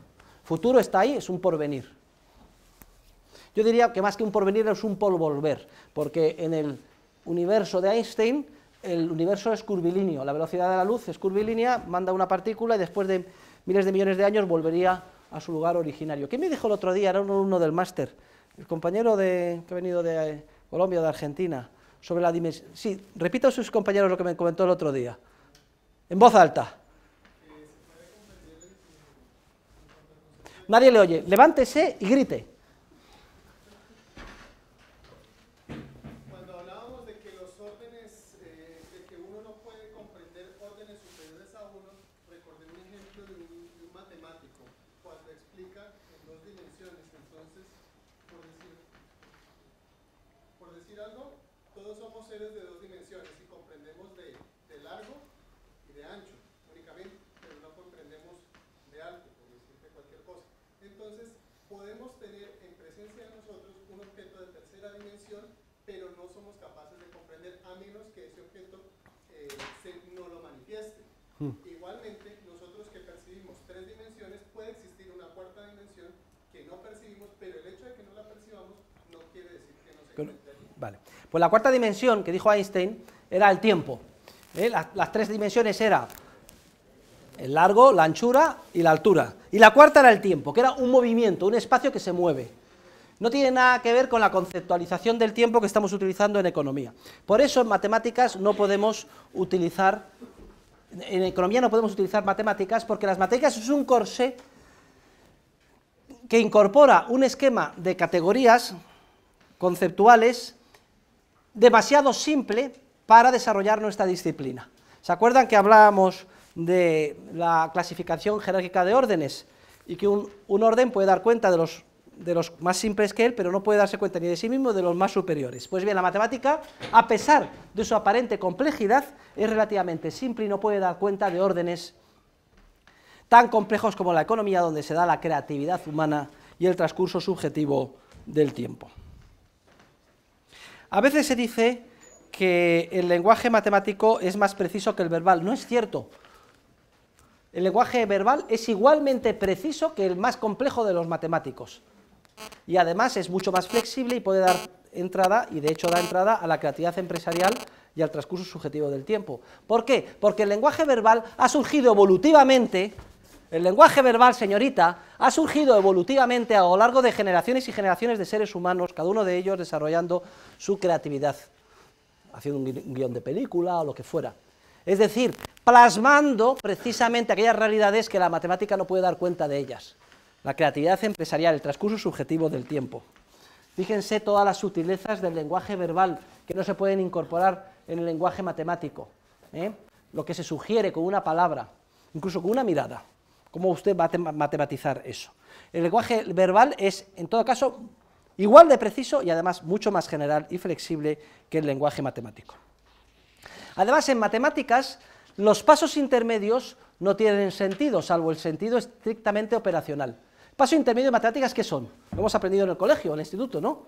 Futuro está ahí, es un porvenir. Yo diría que más que un porvenir es un volver, porque en el universo de Einstein el universo es curvilíneo, la velocidad de la luz es curvilínea, manda una partícula y después de miles de millones de años volvería a su lugar originario. ¿Qué me dijo el otro día? Era un alumno del máster, el compañero de, que ha venido de Colombia, de Argentina, sobre la dimensión... Sí, repito a sus compañeros lo que me comentó el otro día, en voz alta. Nadie le oye, levántese y grite. Pues la cuarta dimensión que dijo Einstein era el tiempo. ¿eh? Las, tres dimensiones eran el largo, la anchura y la altura. Y la cuarta era el tiempo, que era un movimiento, un espacio que se mueve. No tiene nada que ver con la conceptualización del tiempo que estamos utilizando en economía. Por eso en matemáticas no podemos utilizar, en economía no podemos utilizar matemáticas porque las matemáticas es un corsé que incorpora un esquema de categorías conceptuales demasiado simple para desarrollar nuestra disciplina. ¿Se acuerdan que hablábamos de la clasificación jerárquica de órdenes? Y que un, orden puede dar cuenta de los, de los más simples que él, pero no puede darse cuenta ni de sí mismo de los más superiores. Pues bien, la matemática, a pesar de su aparente complejidad, es relativamente simple y no puede dar cuenta de órdenes tan complejos como la economía, donde se da la creatividad humana y el transcurso subjetivo del tiempo. A veces se dice que el lenguaje matemático es más preciso que el verbal. No es cierto. El lenguaje verbal es igualmente preciso que el más complejo de los matemáticos. Y además es mucho más flexible y puede dar entrada, y de hecho da entrada, a la creatividad empresarial y al transcurso subjetivo del tiempo. ¿Por qué? Porque el lenguaje verbal ha surgido evolutivamente el lenguaje verbal, señorita, ha surgido evolutivamente a lo largo de generaciones y generaciones de seres humanos, cada uno de ellos desarrollando su creatividad, haciendo un guión de película o lo que fuera. Es decir, plasmando precisamente aquellas realidades que la matemática no puede dar cuenta de ellas. La creatividad empresarial, el transcurso subjetivo del tiempo. Fíjense todas las sutilezas del lenguaje verbal que no se pueden incorporar en el lenguaje matemático. ¿eh? Lo que se sugiere con una palabra, incluso con una mirada. ¿Cómo usted va a matematizar eso? El lenguaje verbal es, en todo caso, igual de preciso y además mucho más general y flexible que el lenguaje matemático. Además, en matemáticas, los pasos intermedios no tienen sentido, salvo el sentido estrictamente operacional. Paso intermedio en matemáticas, ¿qué son? Lo hemos aprendido en el colegio, en el instituto, ¿no?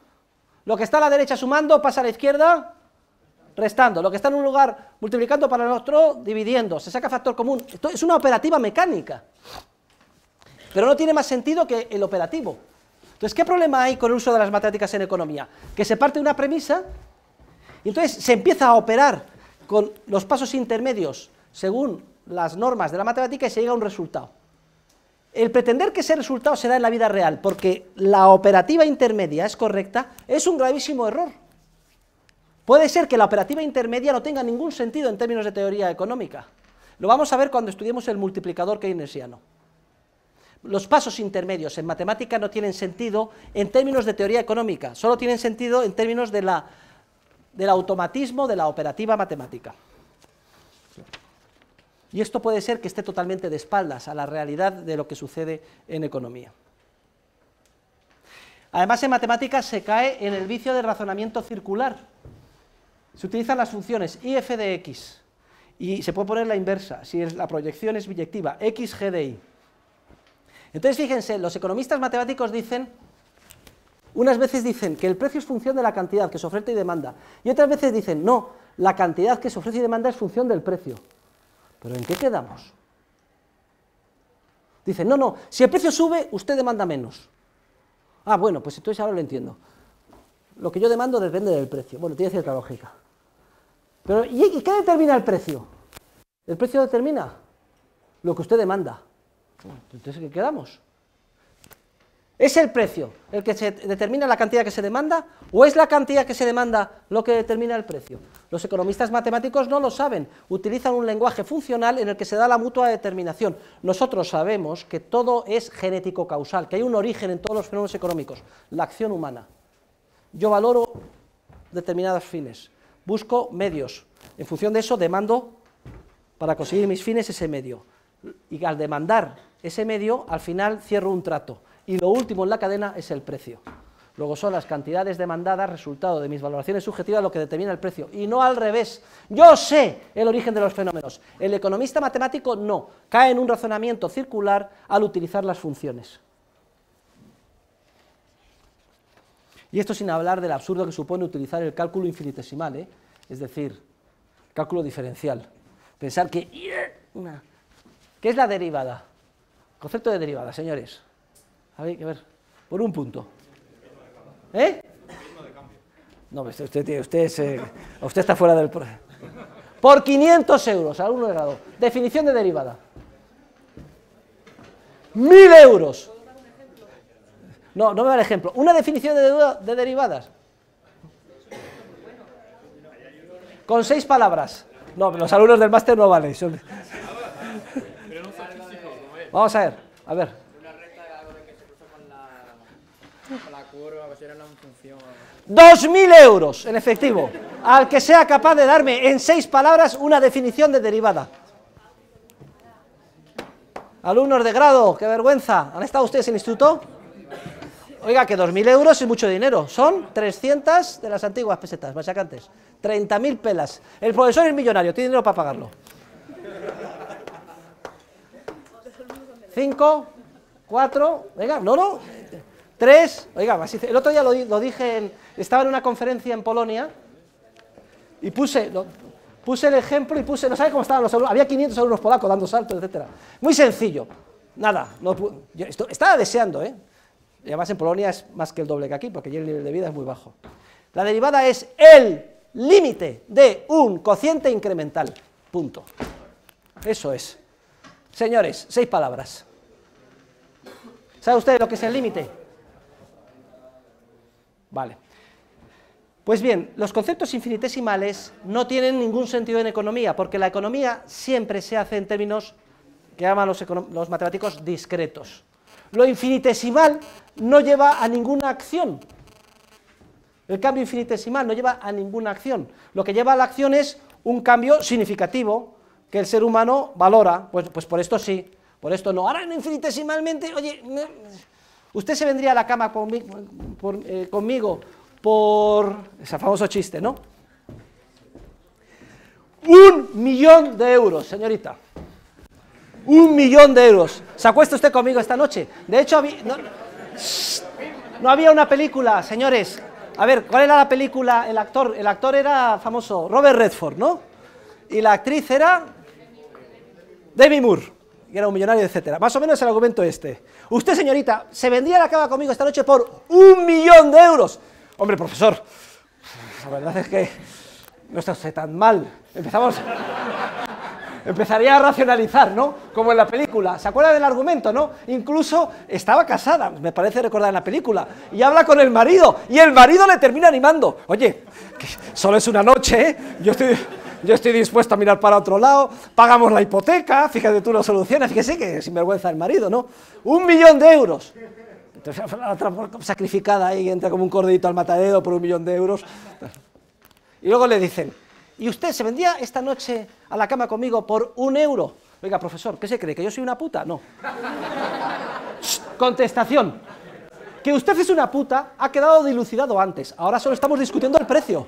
Lo que está a la derecha sumando pasa a la izquierda restando, lo que está en un lugar multiplicando para el otro, dividiendo, se saca factor común. Esto es una operativa mecánica, pero no tiene más sentido que el operativo. Entonces, ¿qué problema hay con el uso de las matemáticas en economía? Que se parte de una premisa y entonces se empieza a operar con los pasos intermedios según las normas de la matemática y se llega a un resultado. El pretender que ese resultado se da en la vida real porque la operativa intermedia es correcta es un gravísimo error. Puede ser que la operativa intermedia no tenga ningún sentido en términos de teoría económica. Lo vamos a ver cuando estudiemos el multiplicador keynesiano. Los pasos intermedios en matemática no tienen sentido en términos de teoría económica, solo tienen sentido en términos del automatismo de la operativa matemática. Y esto puede ser que esté totalmente de espaldas a la realidad de lo que sucede en economía. Además, en matemática se cae en el vicio del razonamiento circular se utilizan las funciones if de x y se puede poner la inversa, si la proyección es biyectiva, x, g de y. Entonces fíjense, los economistas matemáticos dicen, unas veces dicen que el precio es función de la cantidad que se ofrece y demanda, y otras veces dicen, no, la cantidad que se ofrece y demanda es función del precio. ¿Pero en qué quedamos? Dicen, no, no, si el precio sube, usted demanda menos. Ah, bueno, pues entonces ahora lo entiendo. Lo que yo demando depende del precio. Bueno, tiene cierta lógica. ¿y qué determina el precio? El precio determina lo que usted demanda. Entonces, ¿qué quedamos? ¿Es el precio el que se determina la cantidad que se demanda o es la cantidad que se demanda lo que determina el precio? Los economistas matemáticos no lo saben, utilizan un lenguaje funcional en el que se da la mutua determinación. Nosotros sabemos que todo es genético causal, que hay un origen en todos los fenómenos económicos, la acción humana. Yo valoro determinados fines, busco medios. En función de eso demando para conseguir mis fines ese medio. Y al demandar ese medio, al final cierro un trato. Y lo último en la cadena es el precio. Luego son las cantidades demandadas, resultado de mis valoraciones subjetivas, lo que determina el precio. Y no al revés. Yo sé el origen de los fenómenos. El economista matemático no. Cae en un razonamiento circular al utilizar las funciones. Y esto sin hablar del absurdo que supone utilizar el cálculo infinitesimal, ¿eh? es decir, cálculo diferencial. Pensar que... ¿Qué es la derivada? Concepto de derivada, señores. A ver, a ver. Por un punto. ¿Eh? No, pues usted, eh, usted, está fuera del... Por 500 euros, alguno de grado. Definición de derivada. ¡Mil euros. No, no me vale el ejemplo. Una definición de, de derivadas. Con seis palabras. No, los alumnos del máster no valen. Vamos a ver, a ver. Dos mil euros en efectivo al que sea capaz de darme en seis palabras una definición de derivada. Alumnos de grado, qué vergüenza. ¿Han estado ustedes en el instituto? Oiga, que 2.000 euros es mucho dinero. Son 300 de las antiguas pesetas, machacantes. 30.000 pelas. El profesor es millonario, tiene dinero para pagarlo. 5, 4, oiga, no, no. 3, oiga, el otro día lo, dije, estaba en una conferencia en Polonia y puse, puse el ejemplo y puse, no sabe cómo estaban los alumnos, había 500 alumnos polacos dando saltos, etcétera. Muy sencillo, nada, estaba deseando, ¿eh? Y además en Polonia es más que el doble que aquí, porque allí el nivel de vida es muy bajo. La derivada es el límite de un cociente incremental. Punto. Eso es. Señores, seis palabras. ¿Sabe usted lo que es el límite? Vale. Pues bien, los conceptos infinitesimales no tienen ningún sentido en economía, porque la economía siempre se hace en términos que llaman los, los matemáticos discretos. Lo infinitesimal no lleva a ninguna acción. El cambio infinitesimal no lleva a ninguna acción. Lo que lleva a la acción es un cambio significativo que el ser humano valora. Pues, pues por esto sí, por esto no. Ahora infinitesimalmente, oye, usted se vendría a la cama eh, conmigo por ese famoso chiste, ¿no? Un millón de euros, señorita. Un millón de euros. ¿Se acuesta usted conmigo esta noche? De hecho, no, había una película, señores. A ver, ¿cuál era la película? El actor, el actor era famoso, Robert Redford, ¿no? Y la actriz era Demi Moore, Y era un millonario, etcétera. Más o menos el argumento este. Usted, señorita, se vendía la cama conmigo esta noche por un millón de euros. Hombre, profesor, la verdad es que no está usted tan mal. Empezamos empezaría a racionalizar, ¿no? Como en la película. ¿Se acuerdan del argumento, no? Incluso estaba casada, me parece recordar en la película, y habla con el marido, y el marido le termina animando. Oye, solo es una noche, ¿eh? Yo estoy yo estoy dispuesto a mirar para otro lado, pagamos la hipoteca, fíjate tú lo solucionas, fíjese que es sinvergüenza el marido, ¿no? Un millón de euros. Entonces la otra sacrificada ahí entra como un cordito al matadero por un millón de euros. Y luego le dicen, y usted se vendía esta noche a la cama conmigo por un euro. Oiga, profesor, ¿qué se cree? ¿Que yo soy una puta? No. contestación. Que usted es una puta ha quedado dilucidado antes. Ahora solo estamos discutiendo el precio.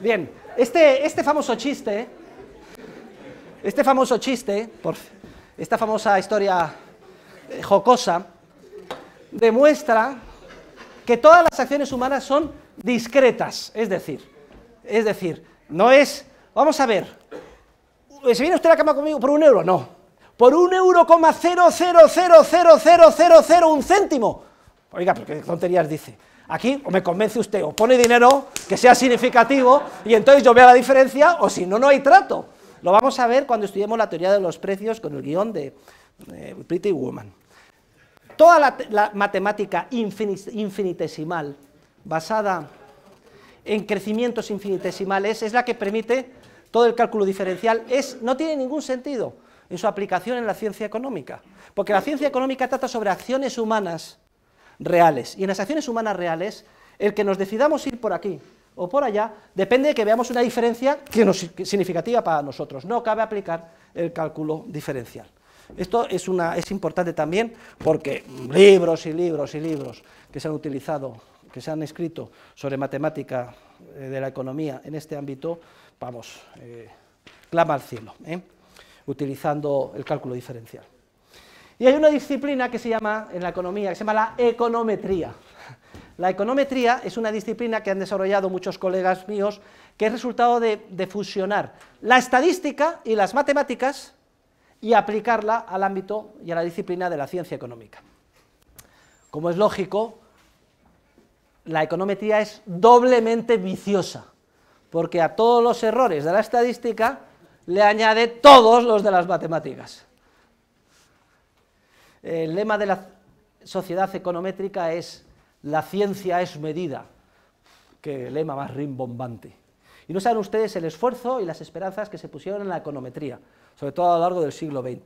Bien, este, este famoso chiste, este famoso chiste, por esta famosa historia eh, jocosa, demuestra que todas las acciones humanas son discretas, es decir, es decir, no es, vamos a ver, ¿se viene usted a la cama conmigo por un euro? No, por un euro coma cero, un céntimo. Oiga, pero qué tonterías dice. Aquí o me convence usted, o pone dinero que sea significativo y entonces yo vea la diferencia, o si no, no hay trato. Lo vamos a ver cuando estudiemos la teoría de los precios con el guión de eh, Pretty Woman. Toda la matemática infinitesimal basada en crecimientos infinitesimales es la que permite todo el cálculo diferencial. no tiene ningún sentido en su aplicación en la ciencia económica, porque la ciencia económica trata sobre acciones humanas reales. Y en las acciones humanas reales, el que nos decidamos ir por aquí o por allá depende de que veamos una diferencia que significativa para nosotros. No cabe aplicar el cálculo diferencial. Esto es importante también porque libros y libros y libros que se han utilizado que se han escrito sobre matemática eh, de la economía en este ámbito, vamos, eh, clama al cielo, ¿eh? utilizando el cálculo diferencial. Y hay una disciplina que se llama, en la economía, que se llama la econometría. La econometría es una disciplina que han desarrollado muchos colegas míos, que es resultado de fusionar la estadística y las matemáticas y aplicarla al ámbito y a la disciplina de la ciencia económica. Como es lógico, la econometría es doblemente viciosa, porque a todos los errores de la estadística le añade todos los de las matemáticas. El lema de la sociedad econométrica es la ciencia es medida, que lema más rimbombante. Y no saben ustedes el esfuerzo y las esperanzas que se pusieron en la econometría, sobre todo a lo largo del siglo XX.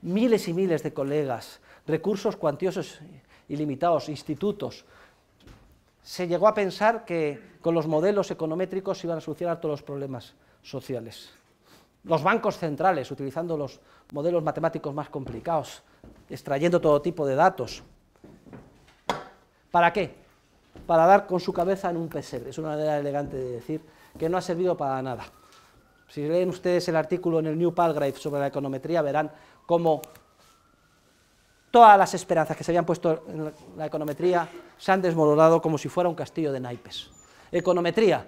Miles y miles de colegas, recursos cuantiosos ilimitados, institutos, se llegó a pensar que con los modelos econométricos se iban a solucionar todos los problemas sociales. Los bancos centrales, utilizando los modelos matemáticos más complicados, extrayendo todo tipo de datos. ¿Para qué? Para dar con su cabeza en un pesebre. Es una manera elegante de decir que no ha servido para nada. Si leen ustedes el artículo en el New Palgrave sobre la econometría, verán cómo todas las esperanzas que se habían puesto en la econometría se han desmoronado como si fuera un castillo de naipes. Econometría,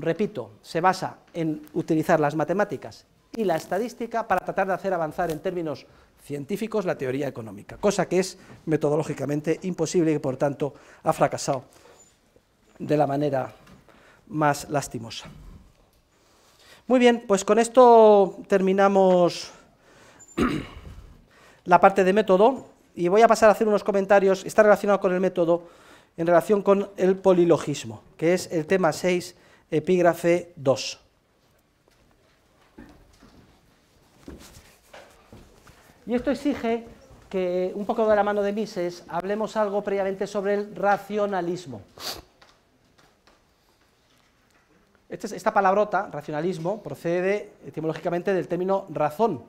repito, se basa en utilizar las matemáticas y la estadística para tratar de hacer avanzar en términos científicos la teoría económica, cosa que es metodológicamente imposible y que por tanto ha fracasado de la manera más lastimosa. Muy bien, pues con esto terminamos la parte de método y voy a pasar a hacer unos comentarios, está relacionado con el método, en relación con el polilogismo, que es el tema 6, epígrafe 2. Y esto exige que, un poco de la mano de Mises, hablemos algo previamente sobre el racionalismo. Este esta palabrota, racionalismo, procede etimológicamente del término razón,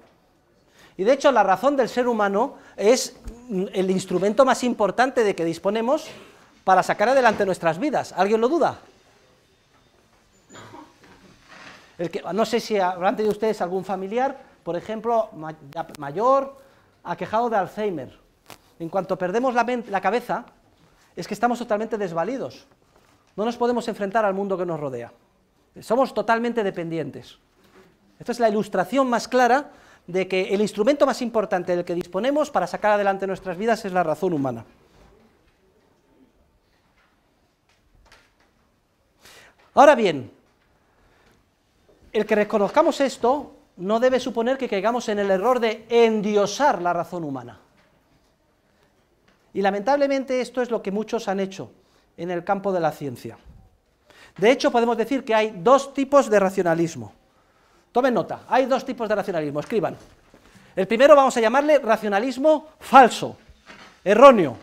y de hecho la razón del ser humano es mm, el instrumento más importante de que disponemos para sacar adelante nuestras vidas. ¿Alguien lo duda? no sé si habrán de ustedes algún familiar, por ejemplo, mayor, aquejado de Alzheimer. En cuanto perdemos la, la cabeza, es que estamos totalmente desvalidos. No nos podemos enfrentar al mundo que nos rodea. Somos totalmente dependientes. Esta es la ilustración más clara de que el instrumento más importante del que disponemos para sacar adelante nuestras vidas es la razón humana. Ahora bien, el que reconozcamos esto no debe suponer que caigamos en el error de endiosar la razón humana. Y lamentablemente esto es lo que muchos han hecho en el campo de la ciencia. De hecho, podemos decir que hay dos tipos de racionalismo. Tomen nota, hay dos tipos de racionalismo, escriban. El primero vamos a llamarle racionalismo falso, erróneo,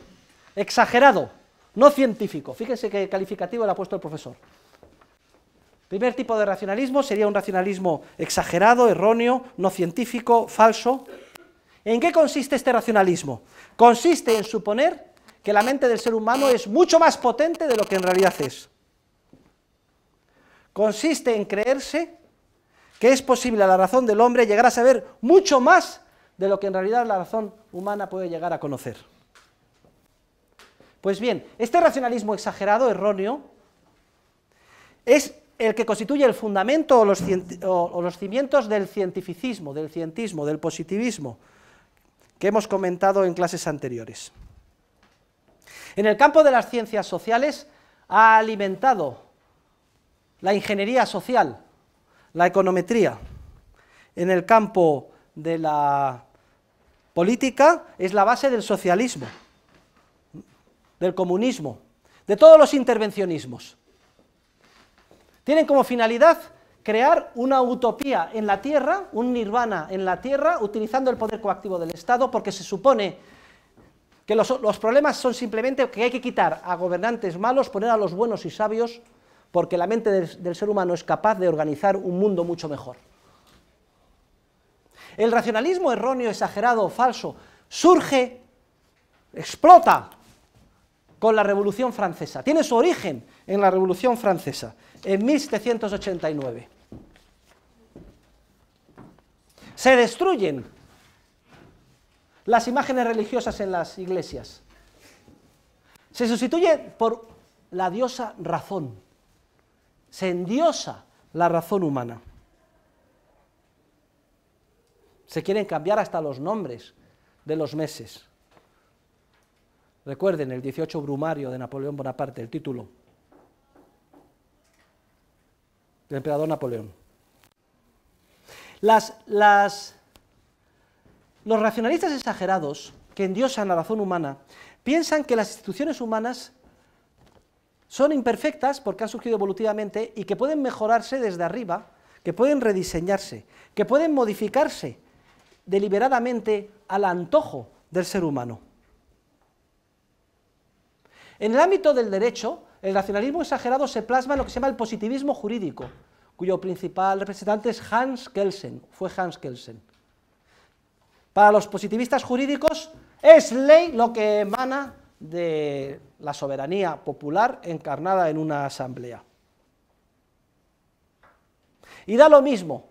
exagerado, no científico. Fíjense qué calificativo le ha puesto el profesor. El primer tipo de racionalismo sería un racionalismo exagerado, erróneo, no científico, falso. ¿En qué consiste este racionalismo? Consiste en suponer que la mente del ser humano es mucho más potente de lo que en realidad es. Consiste en creerse que es posible a la razón del hombre llegar a saber mucho más de lo que en realidad la razón humana puede llegar a conocer. Pues bien, este racionalismo exagerado, erróneo, es el que constituye el fundamento o los, o los, cimientos del cientificismo, del cientismo, del positivismo, que hemos comentado en clases anteriores. En el campo de las ciencias sociales ha alimentado la ingeniería social, la econometría. En el campo de la política es la base del socialismo, del comunismo, de todos los intervencionismos. Tienen como finalidad crear una utopía en la Tierra, un nirvana en la Tierra, utilizando el poder coactivo del Estado, porque se supone que los, problemas son simplemente que hay que quitar a gobernantes malos, poner a los buenos y sabios porque la mente del, ser humano es capaz de organizar un mundo mucho mejor. El racionalismo erróneo, exagerado, falso, surge, explota con la Revolución Francesa. Tiene su origen en la Revolución Francesa, en 1789. Se destruyen las imágenes religiosas en las iglesias. Se sustituye por la diosa razón se endiosa la razón humana. Se quieren cambiar hasta los nombres de los meses. Recuerden el 18 Brumario de Napoleón Bonaparte, el título del emperador Napoleón. Las, las, los racionalistas exagerados que endiosan la razón humana piensan que las instituciones humanas son imperfectas porque han surgido evolutivamente y que pueden mejorarse desde arriba, que pueden rediseñarse, que pueden modificarse deliberadamente al antojo del ser humano. En el ámbito del derecho, el racionalismo exagerado se plasma en lo que se llama el positivismo jurídico, cuyo principal representante es Hans Kelsen, fue Hans Kelsen. Para los positivistas jurídicos es ley lo que emana de la soberanía popular encarnada en una asamblea. Y da lo mismo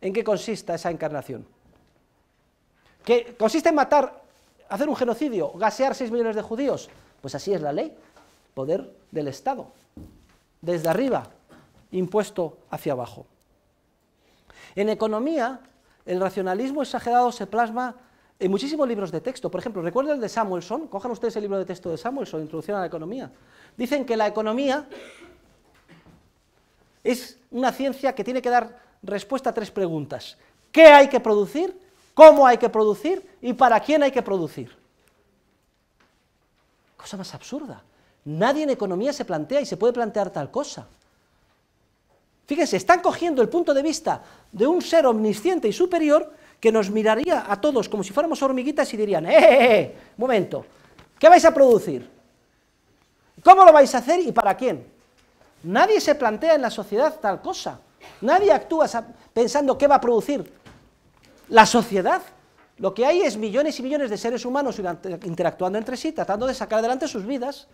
en qué consista esa encarnación. Que consiste en matar, hacer un genocidio, gasear 6 millones de judíos. Pues así es la ley, poder del Estado, desde arriba, impuesto hacia abajo. En economía, el racionalismo exagerado se plasma en muchísimos libros de texto. Por ejemplo, recuerden el de Samuelson, cojan ustedes el libro de texto de Samuelson, Introducción a la Economía. Dicen que la economía es una ciencia que tiene que dar respuesta a tres preguntas. ¿Qué hay que producir? ¿Cómo hay que producir? ¿Y para quién hay que producir? Cosa más absurda. Nadie en economía se plantea y se puede plantear tal cosa. Fíjense, están cogiendo el punto de vista de un ser omnisciente y superior que nos miraría a todos como si fuéramos hormiguitas y dirían, eh, ¡eh, eh, Momento, ¿qué vais a producir? ¿Cómo lo vais a hacer y para quién? Nadie se plantea en la sociedad tal cosa. Nadie actúa pensando qué va a producir. La sociedad lo que hay es millones y millones de seres humanos interactuando entre sí, tratando de sacar adelante sus vidas.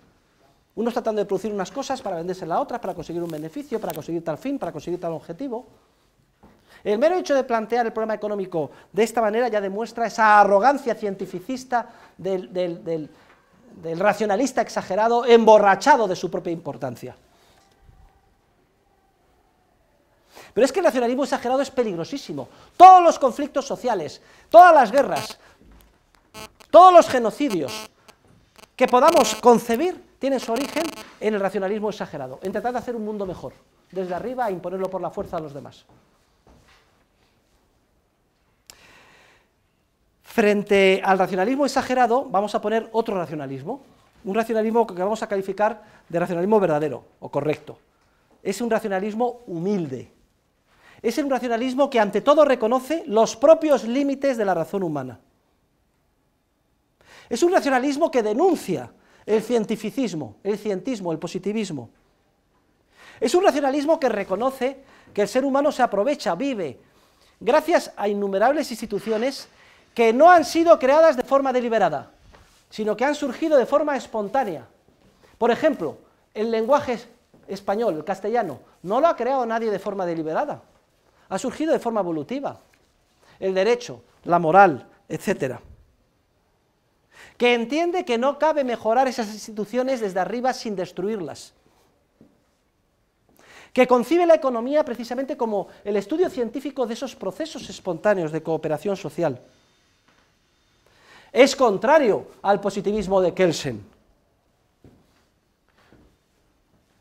Unos tratando de producir unas cosas para venderse las otras, para conseguir un beneficio, para conseguir tal fin, para conseguir tal objetivo. El mero hecho de plantear el problema económico de esta manera ya demuestra esa arrogancia cientificista del, racionalista exagerado, emborrachado de su propia importancia. Pero es que el racionalismo exagerado es peligrosísimo. Todos los conflictos sociales, todas las guerras, todos los genocidios que podamos concebir tienen su origen en el racionalismo exagerado, en tratar de hacer un mundo mejor, desde arriba e imponerlo por la fuerza a los demás. Frente al racionalismo exagerado, vamos a poner otro racionalismo, un racionalismo que vamos a calificar de racionalismo verdadero o correcto. Es un racionalismo humilde. Es un racionalismo que ante todo reconoce los propios límites de la razón humana. Es un racionalismo que denuncia el cientificismo, el cientismo, el positivismo. Es un racionalismo que reconoce que el ser humano se aprovecha, vive, gracias a innumerables instituciones que no han sido creadas de forma deliberada, sino que han surgido de forma espontánea. Por ejemplo, el lenguaje español, el castellano, no lo ha creado nadie de forma deliberada, ha surgido de forma evolutiva. El derecho, la moral, etcétera que entiende que no cabe mejorar esas instituciones desde arriba sin destruirlas, que concibe la economía precisamente como el estudio científico de esos procesos espontáneos de cooperación social es contrario al positivismo de Kelsen.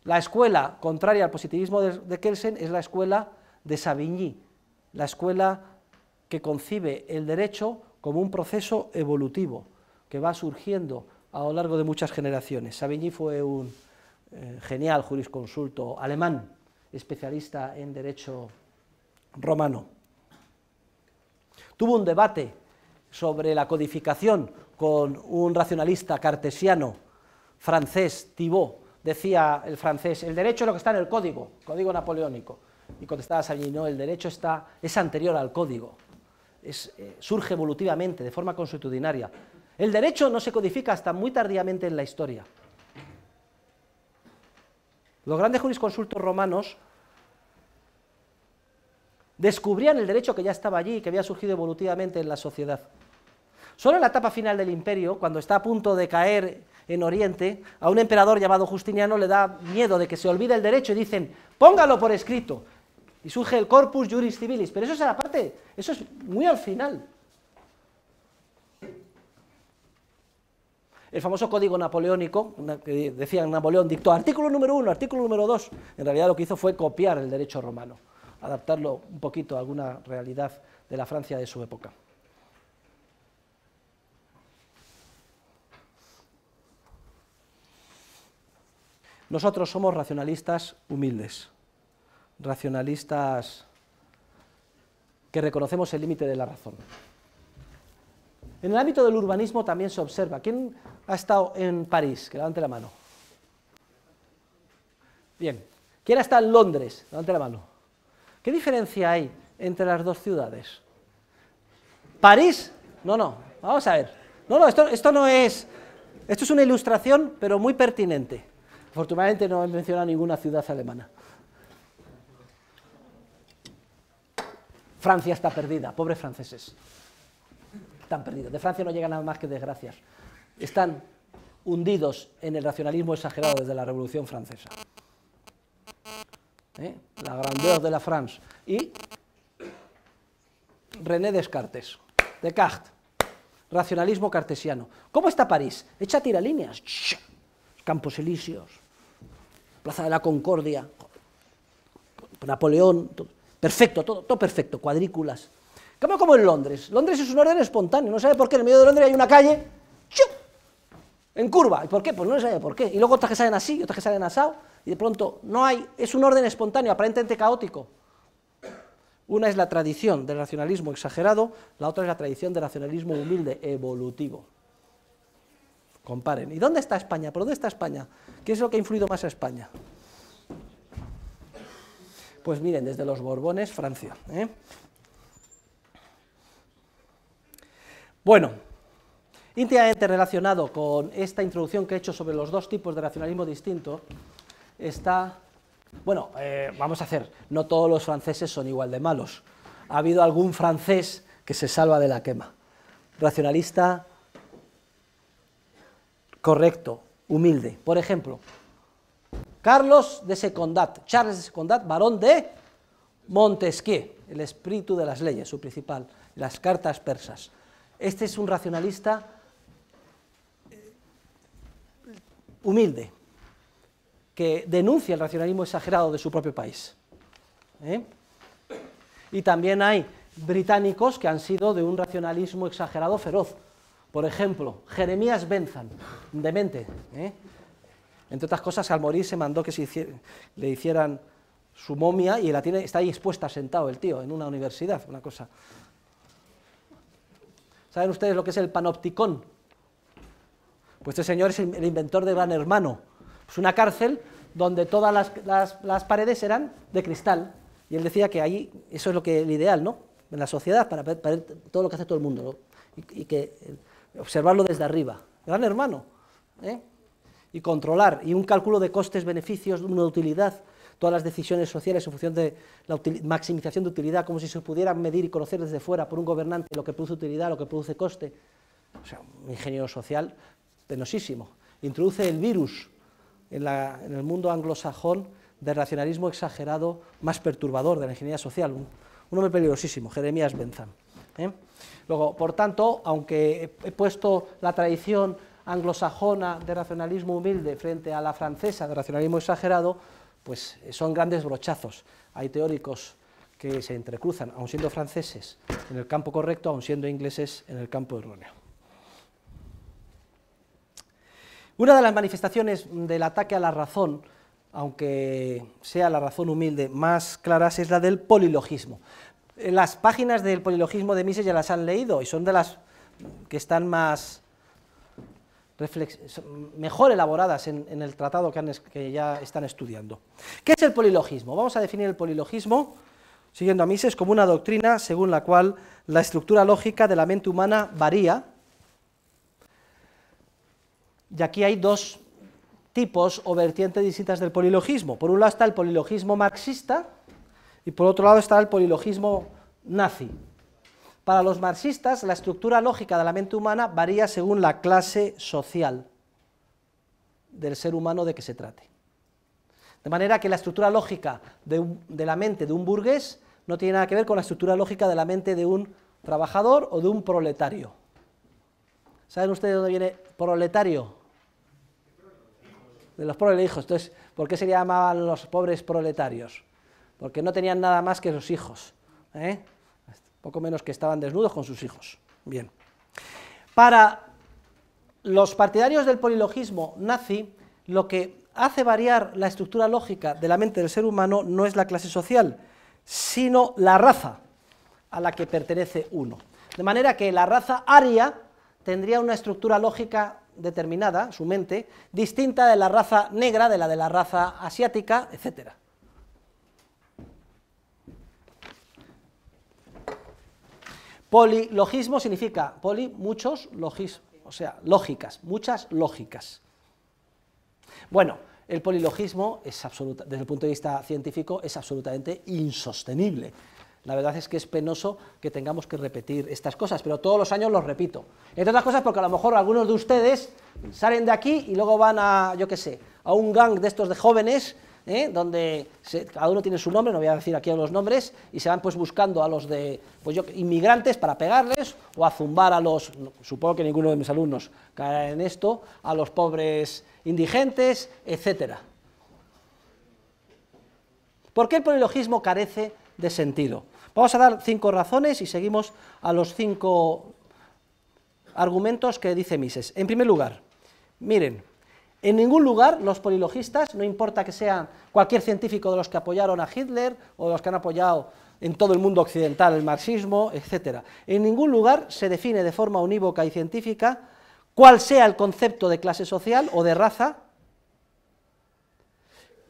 La escuela contraria al positivismo de, Kelsen es la escuela de Savigny, la escuela que concibe el derecho como un proceso evolutivo que va surgiendo a lo largo de muchas generaciones. Savigny fue un eh, genial jurisconsulto alemán, especialista en derecho romano. Tuvo un debate sobre la codificación con un racionalista cartesiano francés, Thibault, decía el francés, el derecho es lo que está en el código, código napoleónico. Y contestaba allí, no, el derecho está, es anterior al código, eh, surge evolutivamente, de forma consuetudinaria. El derecho no se codifica hasta muy tardíamente en la historia. Los grandes jurisconsultos romanos descubrían el derecho que ya estaba allí, que había surgido evolutivamente en la sociedad. Solo en la etapa final del imperio, cuando está a punto de caer en Oriente, a un emperador llamado Justiniano le da miedo de que se olvide el derecho y dicen, póngalo por escrito. Y surge el corpus juris civilis, pero eso es la parte, eso es muy al final. el famoso código napoleónico, que decían Napoleón dictó artículo número uno, artículo número dos, en realidad lo que hizo fue copiar el derecho romano, adaptarlo un poquito a alguna realidad de la Francia de su época. Nosotros somos racionalistas humildes, racionalistas que reconocemos el límite de la razón. En el ámbito del urbanismo también se observa. ¿Quién ha estado en París? Que levante la mano. Bien. ¿Quién ha estado en Londres? Levante la mano. ¿Qué diferencia hay entre las dos ciudades? ¿París? No, no. Vamos a ver. No, no, esto, esto no es... Esto es una ilustración, pero muy pertinente. Afortunadamente no he mencionado ninguna ciudad alemana. Francia está perdida, pobres franceses. Están perdidos. De Francia no llega nada más que desgracias. Están hundidos en el racionalismo exagerado desde la Revolución Francesa. ¿Eh? La grandeur de la France. Y René Descartes, Descartes, racionalismo cartesiano. ¿Cómo está París? Echa tiralíneas. Campos elíseos, Plaza de la Concordia, Napoleón, perfecto, todo, perfecto, cuadrículas. como en Londres. Londres es un orden espontáneo, no sabe por qué en el medio de Londres hay una calle, en curva. ¿Y por qué? Pues no sabe por qué. Y luego otras que salen así, otras que salen asado, y de pronto no hay, es un orden espontáneo, aparentemente caótico. Una es la tradición del racionalismo exagerado, la otra es la tradición del racionalismo humilde, evolutivo comparen. ¿Y dónde está España? ¿Por dónde está España? ¿Qué es lo que ha influido más a España? Pues miren, desde los Borbones, Francia. ¿eh? Bueno, íntimamente relacionado con esta introducción que he hecho sobre los dos tipos de racionalismo distinto, está... Bueno, eh, vamos a hacer, no todos los franceses son igual de malos. Ha habido algún francés que se salva de la quema. Racionalista correcto, humilde. Por ejemplo, Carlos de Secondat, Charles de Secondat, varón de Montesquieu, el espíritu de las leyes, su principal, las cartas persas. Este es un racionalista eh, humilde, que denuncia el racionalismo exagerado de su propio país. ¿eh? Y también hay británicos que han sido de un racionalismo exagerado feroz, por ejemplo, Jeremías Benzan, demente. ¿eh? Entre otras cosas, al morir se mandó que se le hicieran su momia y la tiene, está ahí expuesta sentado el tío en una universidad, una cosa. ¿Saben ustedes lo que es el panopticón? Pues este señor es el inventor de Gran Hermano. Es una cárcel donde todas las, paredes eran de cristal. Y él decía que ahí, eso es lo que el ideal, ¿no? En la sociedad, para, todo lo que hace todo el mundo. y que observarlo desde arriba. Gran hermano. ¿eh? Y controlar. Y un cálculo de costes, beneficios, una utilidad. Todas las decisiones sociales en función de la maximización de utilidad, como si se pudiera medir y conocer desde fuera por un gobernante lo que produce utilidad, lo que produce coste. O sea, un ingeniero social penosísimo. Introduce el virus en, el mundo anglosajón del racionalismo exagerado más perturbador de la ingeniería social. Un, hombre peligrosísimo, Jeremías Bentham. ¿eh? Luego, por tanto, aunque he puesto la tradición anglosajona de racionalismo humilde frente a la francesa de racionalismo exagerado, pues eh, son grandes brochazos. Hay teóricos que se entrecruzan, aun siendo franceses en el campo correcto, aun siendo ingleses en el campo erróneo. Una de las manifestaciones del ataque a la razón, aunque sea la razón humilde más clara es la del polilogismo. Eh, las páginas del polilogismo de Mises ya las han leído y son de las que están más mejor elaboradas en, el tratado que, que ya están estudiando. ¿Qué es el polilogismo? Vamos a definir el polilogismo, siguiendo a Mises, como una doctrina según la cual la estructura lógica de la mente humana varía. Y aquí hay dos tipos o vertientes distintas del polilogismo. Por un lado está el polilogismo marxista, y por otro lado está el polilogismo nazi. Para los marxistas, la estructura lógica de la mente humana varía según la clase social del ser humano de que se trate. De manera que la estructura lógica de, la mente de un burgués no tiene nada que ver con la estructura lógica de la mente de un trabajador o de un proletario. ¿Saben ustedes de dónde viene proletario? De los pobres hijos. Entonces, ¿por qué se llamaban los pobres proletarios? porque no tenían nada más que sus hijos. ¿eh? Poco menos que estaban desnudos con sus hijos. Bien. Para los partidarios del polilogismo nazi, lo que hace variar la estructura lógica de la mente del ser humano no es la clase social, sino la raza a la que pertenece uno. De manera que la raza aria tendría una estructura lógica determinada, su mente, distinta de la raza negra, de la de la raza asiática, etcétera. Polilogismo significa poli, muchos, logis, o sea, lógicas, muchas lógicas. Bueno, el polilogismo es desde el punto de vista científico es absolutamente insostenible. La verdad es que es penoso que tengamos que repetir estas cosas, pero todos los años los repito. Entre otras cosas porque a lo mejor algunos de ustedes salen de aquí y luego van a, yo qué sé, a un gang de estos de jóvenes ¿eh? donde cada uno tiene su nombre, no voy a decir aquí los nombres, y se van pues buscando a los de pues, inmigrantes para pegarles o a zumbar a los, supongo que ninguno de mis alumnos caerá en esto, a los pobres indigentes, etcétera. ¿Por qué el polilogismo carece de sentido? Vamos a dar cinco razones y seguimos a los cinco argumentos que dice Mises. En primer lugar, miren, en ningún lugar los polilogistas, no importa que sean cualquier científico de los que apoyaron a Hitler o de los que han apoyado en todo el mundo occidental el marxismo, etc. En ningún lugar se define de forma unívoca y científica cuál sea el concepto de clase social o de raza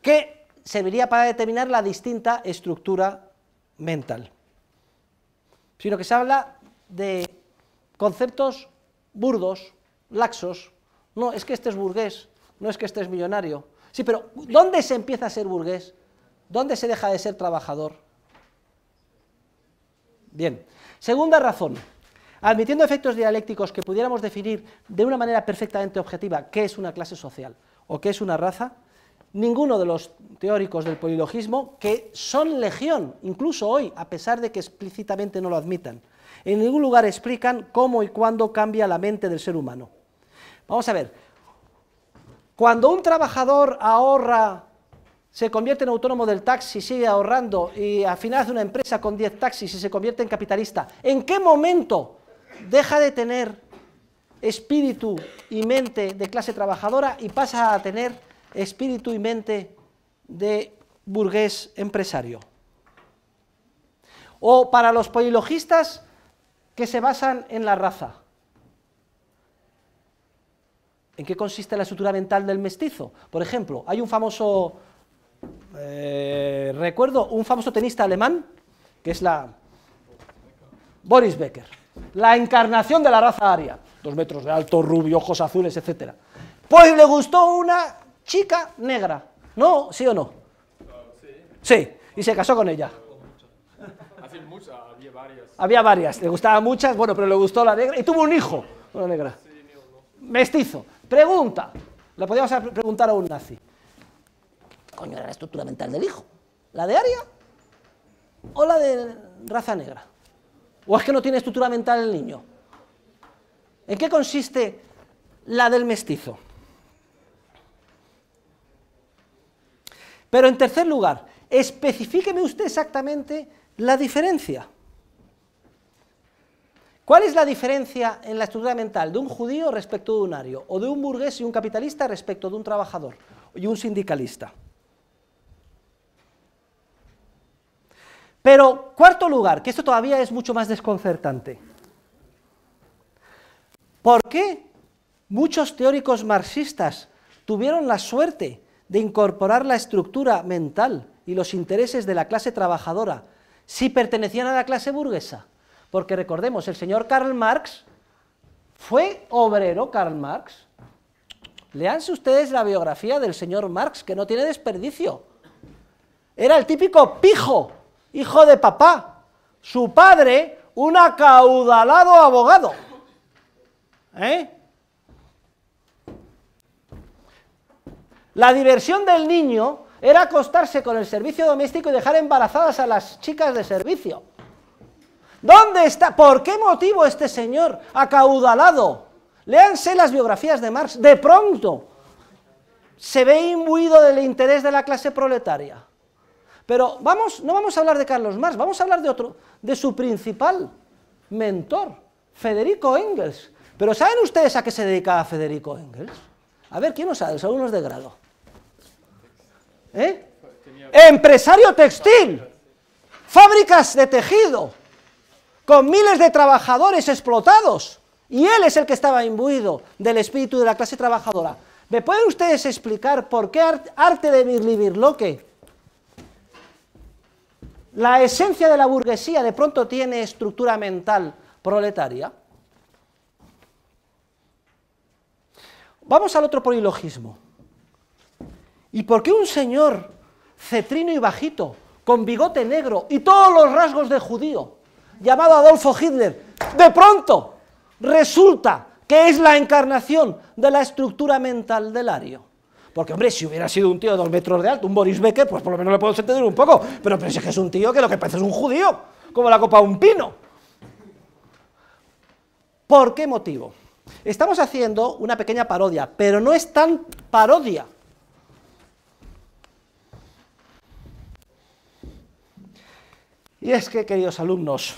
que serviría para determinar la distinta estructura mental, sino que se habla de conceptos burdos, laxos, no, es que este es burgués, no es que estés millonario. Sí, pero ¿dónde se empieza a ser burgués? ¿Dónde se deja de ser trabajador? Bien. Segunda razón. Admitiendo efectos dialécticos que pudiéramos definir de una manera perfectamente objetiva qué es una clase social o qué es una raza, ninguno de los teóricos del polilogismo, que son legión, incluso hoy, a pesar de que explícitamente no lo admitan, en ningún lugar explican cómo y cuándo cambia la mente del ser humano. Vamos a ver, cuando un trabajador ahorra, se convierte en autónomo del taxi, sigue ahorrando y al final hace una empresa con 10 taxis y se convierte en capitalista, ¿en qué momento deja de tener espíritu y mente de clase trabajadora y pasa a tener espíritu y mente de burgués empresario? O para los polilogistas que se basan en la raza. ¿En qué consiste la estructura mental del mestizo? Por ejemplo, hay un famoso, eh, recuerdo, un famoso tenista alemán, que es la Boris Becker, la encarnación de la raza aria, dos metros de alto, rubio, ojos azules, etc. Pues le gustó una chica negra, ¿no? ¿Sí o no? Sí, y se casó con ella. Había varias, Había varias, le gustaban muchas, bueno, pero le gustó la negra y tuvo un hijo, una negra mestizo. Pregunta. Le podríamos preguntar a un nazi. ¿Qué coño era la estructura mental del hijo? ¿La de Aria? ¿O la de raza negra? ¿O es que no tiene estructura mental el niño? ¿En qué consiste la del mestizo? Pero en tercer lugar, especifíqueme usted exactamente la diferencia. ¿Cuál es la diferencia en la estructura mental de un judío respecto de un ario? ¿O de un burgués y un capitalista respecto de un trabajador y un sindicalista? Pero, cuarto lugar, que esto todavía es mucho más desconcertante. ¿Por qué muchos teóricos marxistas tuvieron la suerte de incorporar la estructura mental y los intereses de la clase trabajadora si pertenecían a la clase burguesa? Porque recordemos, el señor Karl Marx fue obrero, Karl Marx. Leanse ustedes la biografía del señor Marx, que no tiene desperdicio. Era el típico pijo, hijo de papá. Su padre, un acaudalado abogado. ¿Eh? La diversión del niño era acostarse con el servicio doméstico y dejar embarazadas a las chicas de servicio. ¿Dónde está? ¿Por qué motivo este señor acaudalado? Léanse las biografías de Marx. De pronto se ve imbuido del interés de la clase proletaria. Pero vamos, no vamos a hablar de Carlos Marx, vamos a hablar de otro, de su principal mentor, Federico Engels. Pero ¿saben ustedes a qué se dedicaba Federico Engels? A ver, ¿quién lo sabe? Los alumnos de grado. ¿Eh? Empresario textil, fábricas de tejido, con miles de trabajadores explotados. Y él es el que estaba imbuido del espíritu de la clase trabajadora. ¿Me pueden ustedes explicar por qué arte de que La esencia de la burguesía de pronto tiene estructura mental proletaria. Vamos al otro polilogismo. ¿Y por qué un señor cetrino y bajito, con bigote negro y todos los rasgos de judío, llamado Adolfo Hitler, de pronto resulta que es la encarnación de la estructura mental del ario. Porque, hombre, si hubiera sido un tío de dos metros de alto, un Boris Becker, pues por lo menos le puedo entender un poco. Pero pensé que es un tío que lo que parece es un judío, como la copa de un pino. ¿Por qué motivo? Estamos haciendo una pequeña parodia, pero no es tan parodia Y es que, queridos alumnos,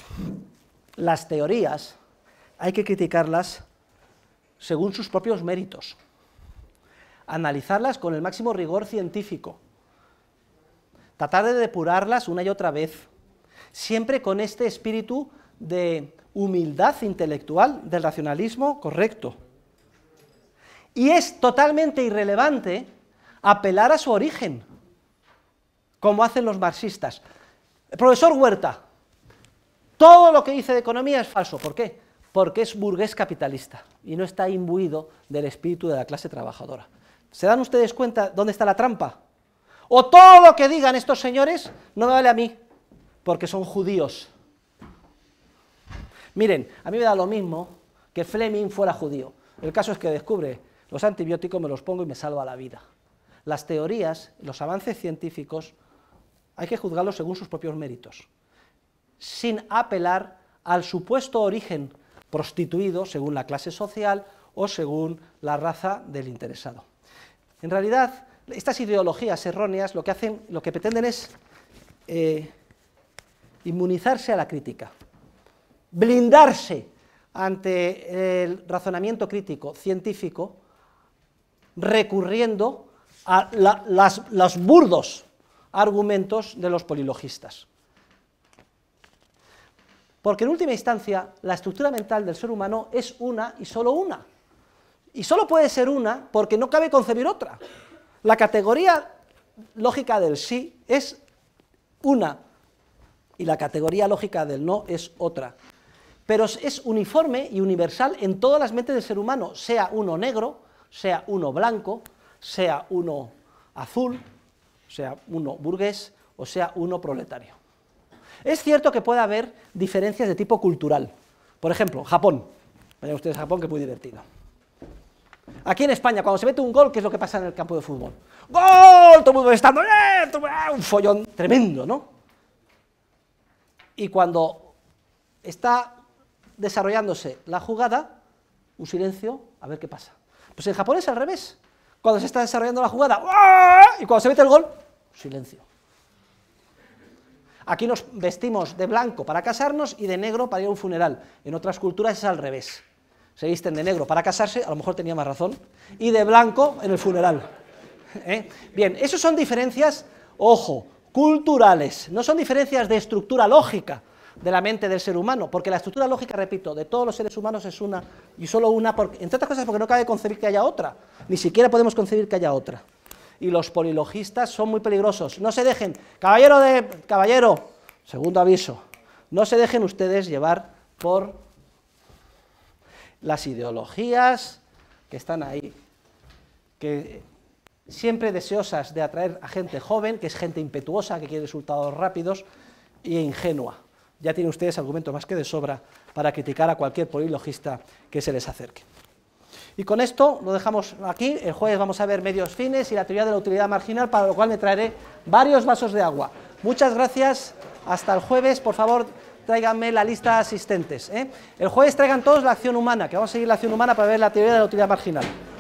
las teorías hay que criticarlas según sus propios méritos, analizarlas con el máximo rigor científico, tratar de depurarlas una y otra vez, siempre con este espíritu de humildad intelectual del racionalismo correcto. Y es totalmente irrelevante apelar a su origen, como hacen los marxistas profesor Huerta, todo lo que dice de economía es falso. ¿Por qué? Porque es burgués capitalista y no está imbuido del espíritu de la clase trabajadora. ¿Se dan ustedes cuenta dónde está la trampa? O todo lo que digan estos señores no me vale a mí, porque son judíos. Miren, a mí me da lo mismo que Fleming fuera judío. El caso es que descubre los antibióticos, me los pongo y me salva la vida. Las teorías, los avances científicos hay que juzgarlos según sus propios méritos, sin apelar al supuesto origen prostituido según la clase social o según la raza del interesado. En realidad, estas ideologías erróneas lo que hacen, lo que pretenden es eh, inmunizarse a la crítica, blindarse ante el razonamiento crítico científico, recurriendo a los burdos argumentos de los polilogistas. Porque en última instancia, la estructura mental del ser humano es una y solo una. Y solo puede ser una porque no cabe concebir otra. La categoría lógica del sí es una y la categoría lógica del no es otra. Pero es uniforme y universal en todas las mentes del ser humano, sea uno negro, sea uno blanco, sea uno azul, o sea uno burgués o sea uno proletario. Es cierto que puede haber diferencias de tipo cultural. Por ejemplo, Japón. Vayan ustedes a Japón, que es muy divertido. Aquí en España, cuando se mete un gol, ¿qué es lo que pasa en el campo de fútbol? ¡Gol! Todo el mundo estando, ¡eh! Ah", un follón tremendo, ¿no? Y cuando está desarrollándose la jugada, un silencio, a ver qué pasa. Pues en Japón es al revés cuando se está desarrollando la jugada, ¡ah! y cuando se mete el gol, silencio. Aquí nos vestimos de blanco para casarnos y de negro para ir a un funeral. En otras culturas es al revés. Se visten de negro para casarse, a lo mejor tenía más razón, y de blanco en el funeral. ¿Eh? Bien, esas son diferencias, ojo, culturales, no son diferencias de estructura lógica, de la mente del ser humano, porque la estructura lógica, repito, de todos los seres humanos es una y solo una, porque, entre otras cosas porque no cabe concebir que haya otra, ni siquiera podemos concebir que haya otra. Y los polilogistas son muy peligrosos, no se dejen, caballero de, caballero, segundo aviso, no se dejen ustedes llevar por las ideologías que están ahí, que siempre deseosas de atraer a gente joven, que es gente impetuosa, que quiere resultados rápidos, e ingenua ya tienen ustedes argumentos más que de sobra para criticar a cualquier polilogista que se les acerque. Y con esto lo dejamos aquí. El jueves vamos a ver medios fines y la teoría de la utilidad marginal, para lo cual me traeré varios vasos de agua. Muchas gracias. Hasta el jueves, por favor, tráiganme la lista de asistentes. ¿eh? El jueves traigan todos la acción humana, que vamos a seguir la acción humana para ver la teoría de la utilidad marginal.